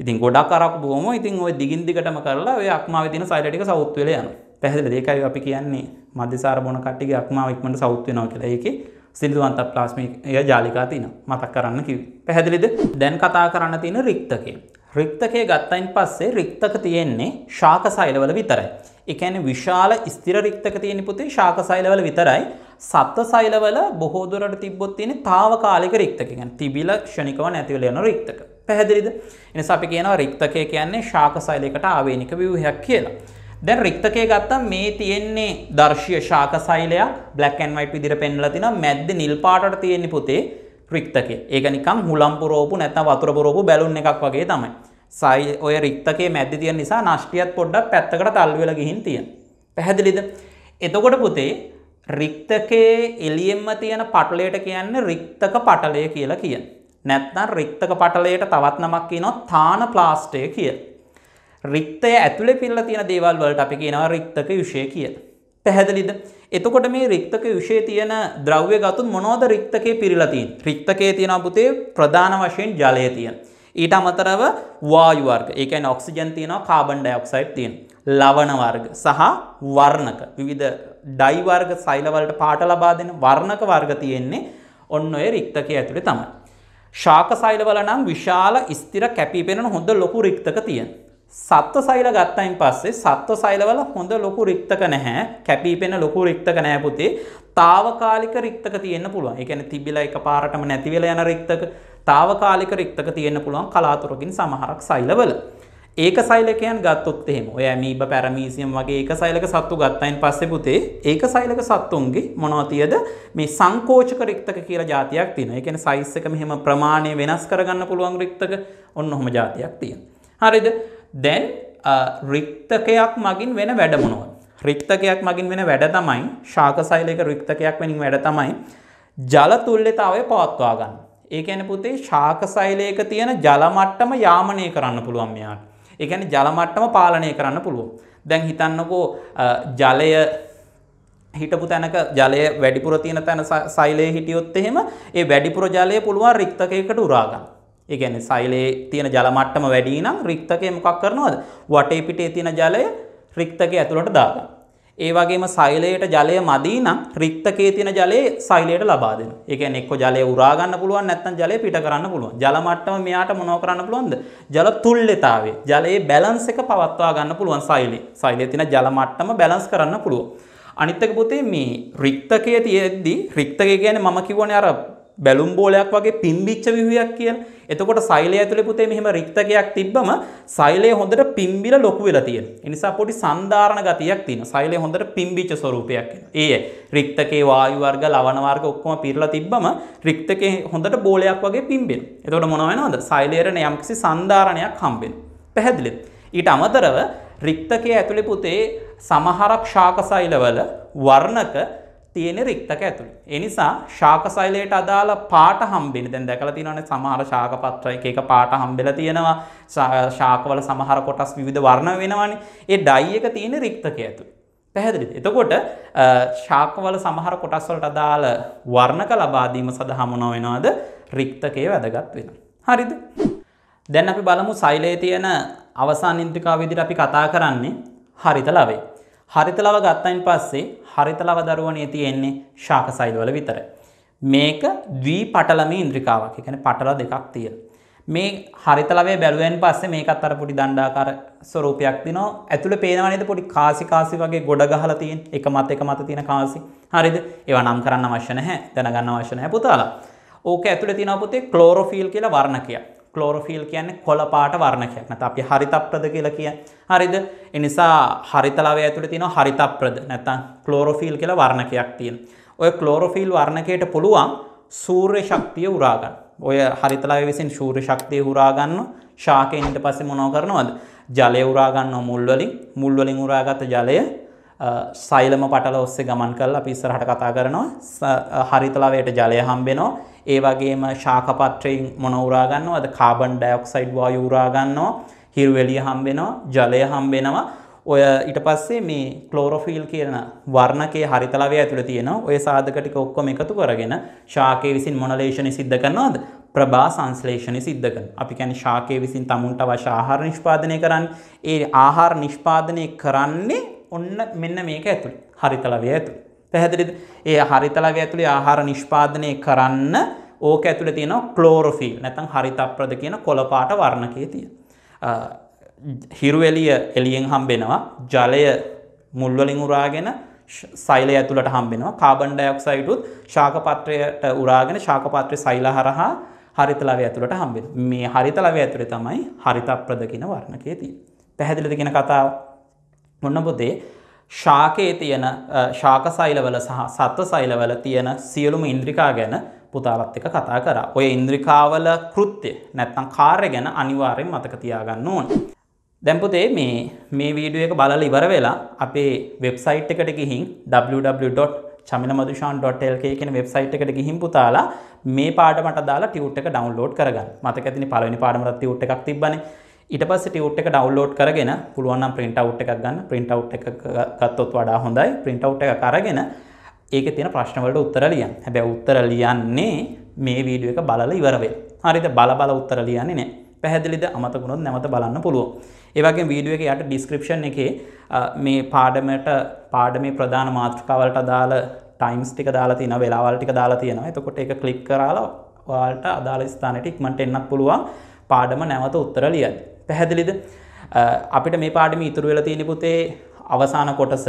ඉතින් ගොඩක් අරක් බොහොම ඉතින් ওই දිගින් දිගටම කරලා ඔය අක්මාවේ තියෙන සෛල ටික සවුත් වෙලා යනවා. පැහැදිලිද? ඒකයි අපි කියන්නේ මධ්‍යසාර බොන කට්ටියගේ අක්මාව ඉක්මනට සවුත් වෙනවා කියලා. ඒකේ සිනිදුවන්ත ප්ලාස්මිය ජාලිකා තියෙනවා. මතක් කරන්න කිව්වේ. පැහැදිලිද? දැන් කතා කරන්න තියෙන රික්තකේ. රික්තකය ගත්තයින් පස්සේ රික්තක තියෙන්නේ ශාක සෛලවල විතරයි. ඒ කියන්නේ විශාල ස්ථිර රික්තක තියෙන පුතේ ශාක සෛලවල විතරයි. සත්ත්ව සෛලවල බොහෝ දුරට තිබ්බොත් තියෙන తాවකාලික රික්තක. කියන්නේ තිබිල ක්ෂණිකව නැති වෙලා යන රික්තක. පැහැදිලිද? එනිසා අපි කියනවා රික්තකය කියන්නේ ශාක සෛලයකට ආවේනික ව්‍යුහයක් කියලා. දැන් රික්තකය ගත්තම් මේ තියෙන්නේ දර්ශීය ශාක සෛලයක් බ්ලැක් ඇන්ඩ් වයිට් විදිහට පෙන්වලා තිනවා මැද්දේ නිල් පාටට තියෙන්නේ පුතේ රික්තකේ ඒක නිකම් හුලම් පුරෝපු නැත්නම් වතුර පුරෝපු බැලුන් එකක් වගේ තමයි. සයි ඔය රික්තකේ මැද්දේ තියෙන නිසා නෂ්ටියත් පොඩ්ඩක් පැත්තකට තල්ලු වෙලා ගිහින් තියෙන. පැහැදිලිද? එතකොට පුතේ රික්තකේ එළියෙන්ම තියෙන පටලයට කියන්නේ රික්තක පටලය කියලා කියන. නැත්නම් රික්තක පටලයට තවත් නමක් කියනවා තාන ප්ලාස්ටය කියලා. රික්තය ඇතුලේ පිරලා තියෙන දේවල් වලට අපි කියනවා රික්තක යුෂය කියලා. පැහැදිලිද. එතකොට මේ රික්තක විෂය තියෙන ද්‍රව්‍ය ගතුන් මොනෝද රික්තකේ පිරිලතින්. රික්තකේ තියෙන පුතේ ප්‍රධාන වශයෙන් ජලය තියෙන්. ඊට අමතරව වායුවර්ග ඒකයි ඔක්සිජන් තියෙනවා කාබන්ඩ ඔක්සයිට් තියෙන්. ලවනවර්ග සහ වර්ණක විවිධ ඩයිවර්ග සයිලවලට පාට ලබා දෙන වර්ණක වර්ග තියෙන්නේ ඔන්න ඔය රික්තකේ ඇතුළේ තමයි. ශාක සයිලවල නම් විශාල ස්තිර කැපිපෙනෙන හොඳ ලොකු රික්තක තියෙන. සත්ව සෛල ගත්තයින් පස්සේ සත්ව සෛලවල හොඳ ලොකු රික්තක නැහැ. කැපිපෙන ලොකු රික්තක නැහැ පුතේ. తాවකාලික රික්තක තියෙන්න පුළුවන්. ඒ කියන්නේ තිබිලා එකපාරටම නැති වෙලා යන රික්තක తాවකාලික රික්තක තියෙන්න පුළුවන් කලාතුරකින් සමහරක් සෛලවල. ඒක සෛලකයන් ගත්තොත් එහෙම. ඔය ඇමීබ පැරමීසියම් වගේ ඒක සෛලක සත්තු ගත්තයින් පස්සේ පුතේ ඒක සෛලක සත්තුන්ගේ මොනවා තියද මේ සංකෝචක රික්තක කියලා જાතියක් තියෙනවා. ඒ කියන්නේ සයිස් එක මෙහෙම ප්‍රමාණය වෙනස් කරගන්න පුළුවන් රික්තක ඔන්න ඔහොම જાතියක් තියෙනවා. හරිද? දැන් uh, රික්තකයක් මගින් වෙන වැඩමනවා. රික්තකයක් මගින් වෙන වැඩ තමයි ශාකසෛලයක රික්තකයක් වෙනින් වැඩ තමයි ජල තුල්්‍යතාවය පවත්වා ගන්න. ඒක ඇන පුතේ ශාකසෛලයක තියෙන ජලමට්ටම යාමනය කරන්න පුළුවන් මෙයාට. ඒකැන ජලමට්ටම පාලනය කරන්න පුළුවන්. දැන් හිතන්නකෝ uh, ජලය හිටපු තැනක ජලය වැඩිපුර තියෙන තැන සෛලය හිටියොත් එහෙම ඒ වැඩිපුර ජලය පුළුවන් රික්තකයකට උරාගන්න. ඒ කියන්නේ සෛලයේ තියෙන ජල මට්ටම වැඩි නම් රික්තකය මොකක් කරනවද? වටේ පිටේ තියෙන ජලය රික්තකය ඇතුළට දාගන්නවා. ඒ වගේම සෛලයට ජලය මදි නම් රික්තකයේ තියෙන ජලය සෛලයට ලබා දෙනවා. ඒ කියන්නේ එක්ක ජලය උරා ගන්න පුළුවන් නැත්නම් ජලය පිට කරන්න පුළුවන්. ජල මට්ටම මෙයාට මොනව කරන්න පුළුවන්ද? ජල තුල්්‍යතාවය. ජලයේ බැලන්ස් එක පවත්වා ගන්න පුළුවන් සෛලයේ. සෛලයේ තියෙන ජල මට්ටම බැලන්ස් කරන්න පුළුවන්. අනිත් එක පුතේ මේ රික්තකයේ තියෙද්දි රික්තකය කියන්නේ මම කිව්වනේ අර බැලුම් බෝලයක් වගේ පිම්බිච්ච විහියක් කියන. එතකොට සෛලය ඇතුලේ පුතේ මෙහෙම රික්තකයක් තිබ්බම සෛලය හොඳට පිම්බිලා ලොකු වෙලා තියෙන. ඒ නිසා පොඩි සම්දාරණ ගතියක් තියෙනවා. සෛලය හොඳට පිම්බිච්ච ස්වරූපයක් එනවා. ඒ රික්තකේ වායු වර්ග, ලවණ වර්ග ඔක්කොම පිරලා තිබ්බම රික්තකේ හොඳට බෝලයක් වගේ පිම්බෙනවා. එතකොට මොනව වෙනවද? සෛලයට යම්කිසි සම්දාරණයක් හම්බෙනවා. පැහැදිලිද? ඊට අමතරව රික්තකයේ ඇතුලේ පුතේ සමහරක් ශාක සෛලවල වර්ණක තියෙන රික්තක ඇතුළි. එනිසා ශාකසයිලයට අදාළ පාට හම්බෙන දැන් දැකලා තියෙනවානේ සමහර ශාකපත්‍ර එක එක පාට හම්බෙලා තියෙනවා. ශාකවල සමහර කොටස් විවිධ වර්ණ වෙනවානේ. ඒ ඩයි එක තියෙන රික්තක ඇතුළි. පැහැදිලිද? එතකොට ශාකවල සමහර කොටස් වලට අදාළ වර්ණක ලබා දීම සඳහා මොනව වෙනවද? රික්තකයේ වැදගත් වෙනවා. හරිද? දැන් අපි බලමු සෛලයේ තියෙන අවසාන ඉන්ද්‍රිකාව විදිහට අපි කතා කරන්නේ හරිත ලවේ. හරිතලව ගත්තයින් පස්සේ හරිතලව දරුවනේ තියෙන්නේ ශාක සයිඩ්වල විතර. මේක ද්වී පටලමේ ඉන්ද්‍රිකාවක්. ඒ කියන්නේ පටල දෙකක් තියෙන. මේ හරිතලවේ බැලුවෙන් පස්සේ මේකත් අර පොඩි දණ්ඩාකාර ස්වරූපයක් දිනවා. ඇතුළේ පේනවා නේද පොඩි කාසි කාසි වගේ ගොඩ ගහලා තියෙන. එක මත එක මත තියෙන කාසි. හරිද? ඒවා නම් කරන්න අවශ්‍ය නැහැ. දැනගන්න අවශ්‍ය නැහැ පුතාලා. ඕක ඇතුළේ තියෙන පුතේ ක්ලෝරොෆිල් කියලා වර්ණකයක්. කලෝරෆිල් කියන්න කොළපාට වර්ණකයක් නැත අපි හරිතප්‍රද කියලා කිය හරිද එනිසා හරිතලාව ඇතුළ තියෙන හරිතප්‍රද නැතන් කලෝරොෆිල් කියලා වර්ණකයක් තියෙන ඔය කලෝරොෆිල් වර්ණකයට පුළුවන් සූර්ය ශක්තිය උරාගන්න ඔය හරිතලාව විසින් ශූර්ය ශක්තිය උරාගන්න ශාකයන්ට පස්සේ මොනෝ කරනවද ජලය උරාගන්න මුල්වලින් මුල්වලින් උරාගත ජලය සයිලම පටල ඔස්සේ ගමන් කල් අපි ඉස්සරහට කතා කරනවා හරිතලාවයට ජලය හම්බෙනවා ඒ වගේම ශාකපත්‍රයෙන් මොන උරා ගන්නවද? කාබන් ඩයොක්සයිඩ් වායු උරා ගන්නවා. හිරු එළිය හම්බ වෙනවා, ජලය හම්බ වෙනවා. ඔය ඊට පස්සේ මේ ක්ලෝරොෆිල් කියන වර්ණකයේ හරිත ලවය ඇතුළේ තියෙන ඔය සාධක ටික ඔක්කොම එකතු කරගෙන ශාකයේ විසින් මොන ලේෂණي සිද්ධ කරනවද? ප්‍රභා සංශ්ලේෂණي සිද්ධ කරනවා. අපි කියන්නේ ශාකයේ විසින් tamunට අවශ්‍ය ආහාර නිෂ්පාදනය කරන්නේ. ඒ ආහාර නිෂ්පාදනය කරන්නේ ඔන්න මෙන්න මේක ඇතුළේ. හරිත ලවය ඇතුළේ. පැහැදිලිද? ඒ හරිතලවය ඇතුලේ ආහාර නිෂ්පාදනය කරන්න ඕක ඇතුලේ තියෙනවා ක්ලෝරොෆිල් නැත්නම් හරිතප්‍රද කියන කොළපාට වර්ණකයේ තියෙන. හිරු එළිය එළියෙන් හම්බෙනවා. ජලය මුල් වලින් උරාගෙන සෛලය ඇතුළට හම්බෙනවා. කාබන් ඩයොක්සයිඩ් උත් ශාක පත්‍රයට උරාගෙන ශාක පත්‍රයේ සෛල හරහා හරිත ලවය ඇතුළට හම්බෙනවා. මේ හරිත ලවය ඇතුලේ තමයි හරිතප්‍රද කියන වර්ණකයේ තියෙන්නේ. පැහැදිලිද කියන කතාව? මොන පොතේ ශාකයේ තියෙන ශාක සෛලවල සහ සත්ව සෛලවල තියෙන සියලුම ඉන්ද්‍රිකා ගැන පුතාලත් එක කතා කරා. ඔය ඉන්ද්‍රිකාවල කෘත්‍ය නැත්තම් කාර්ය ගැන අනිවාර්යෙන් මතක තියාගන්න ඕනේ. දැන් පුතේ මේ මේ වීඩියෝ එක බලලා ඉවර වෙලා අපේ වෙබ්සයිට් එකට ගිහින් www.chaminamadushan.lk කියන වෙබ්සයිට් එකට ගිහින් පුතාලා මේ පාඩමට දාලා ටියුට් එක ඩවුන්ලෝඩ් කරගන්න. මතක ඇතිනේ පළවෙනි පාඩමට ටියුට් එකක් තිබ්බනේ. ඊට පස්සේ ටියුට් එක ඩවුන්ලෝඩ් කරගෙන පුළුවන් නම් print out එකක් ගන්න print out එකක් ගත්තොත් වඩා හොඳයි print out එකක් අරගෙන ඒකේ තියෙන ප්‍රශ්න වලට උත්තර ලියන්න. හැබැයි උත්තර ලියන්නේ මේ වීඩියෝ එක බලලා ඉවර වෙලා. හරිද? බල බල උත්තර ලියන්නේ නැහැ. පැහැදිලිද අමතකුණොත් නැවත බලන්න පුළුවන්. ඒ වගේම වීඩියෝ එකේ යට description එකේ මේ පාඩමට පාඩමේ ප්‍රධාන මාතෘකාවලට අදාළ ටයිම්ස් ටික දාලා තියෙනවා වෙලාවල් ටික දාලා තියෙනවා. එතකොට ඒක ක්ලික් කරලා ඔයාලට අදාළ ස්ථානෙට ඉක්මනට එන්නත් පුළුවන්. පාඩම නැවත උත්තර ලියන්න. පැහැදිලිද? අපිට මේ පාඩමේ ඉතුරු වෙලා තියෙන පුතේ අවසාන කොටස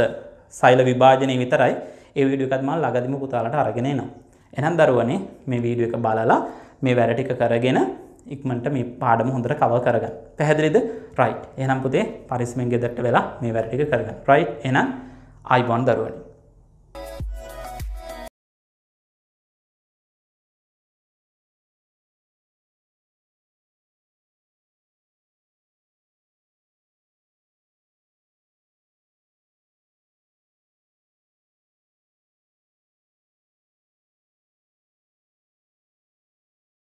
සෛල විභාජනය විතරයි. ඒ වීඩියෝ එකත් මම ළඟදිම පුතාලට අරගෙන එනවා. එහෙනම් දරුවනේ මේ වීඩියෝ එක බලලා මේ වැඩ ටික කරගෙන ඉක්මනට මේ පාඩම හොඳට කවර් කරගන්න. පැහැදිලිද? රයිට්. එහෙනම් පුතේ පරිස්සමෙන් ගෙදරට වෙලා මේ වැඩ ටික කරගන්න. රයිට්. එහෙනම් ආයිබෝන් දරුවනේ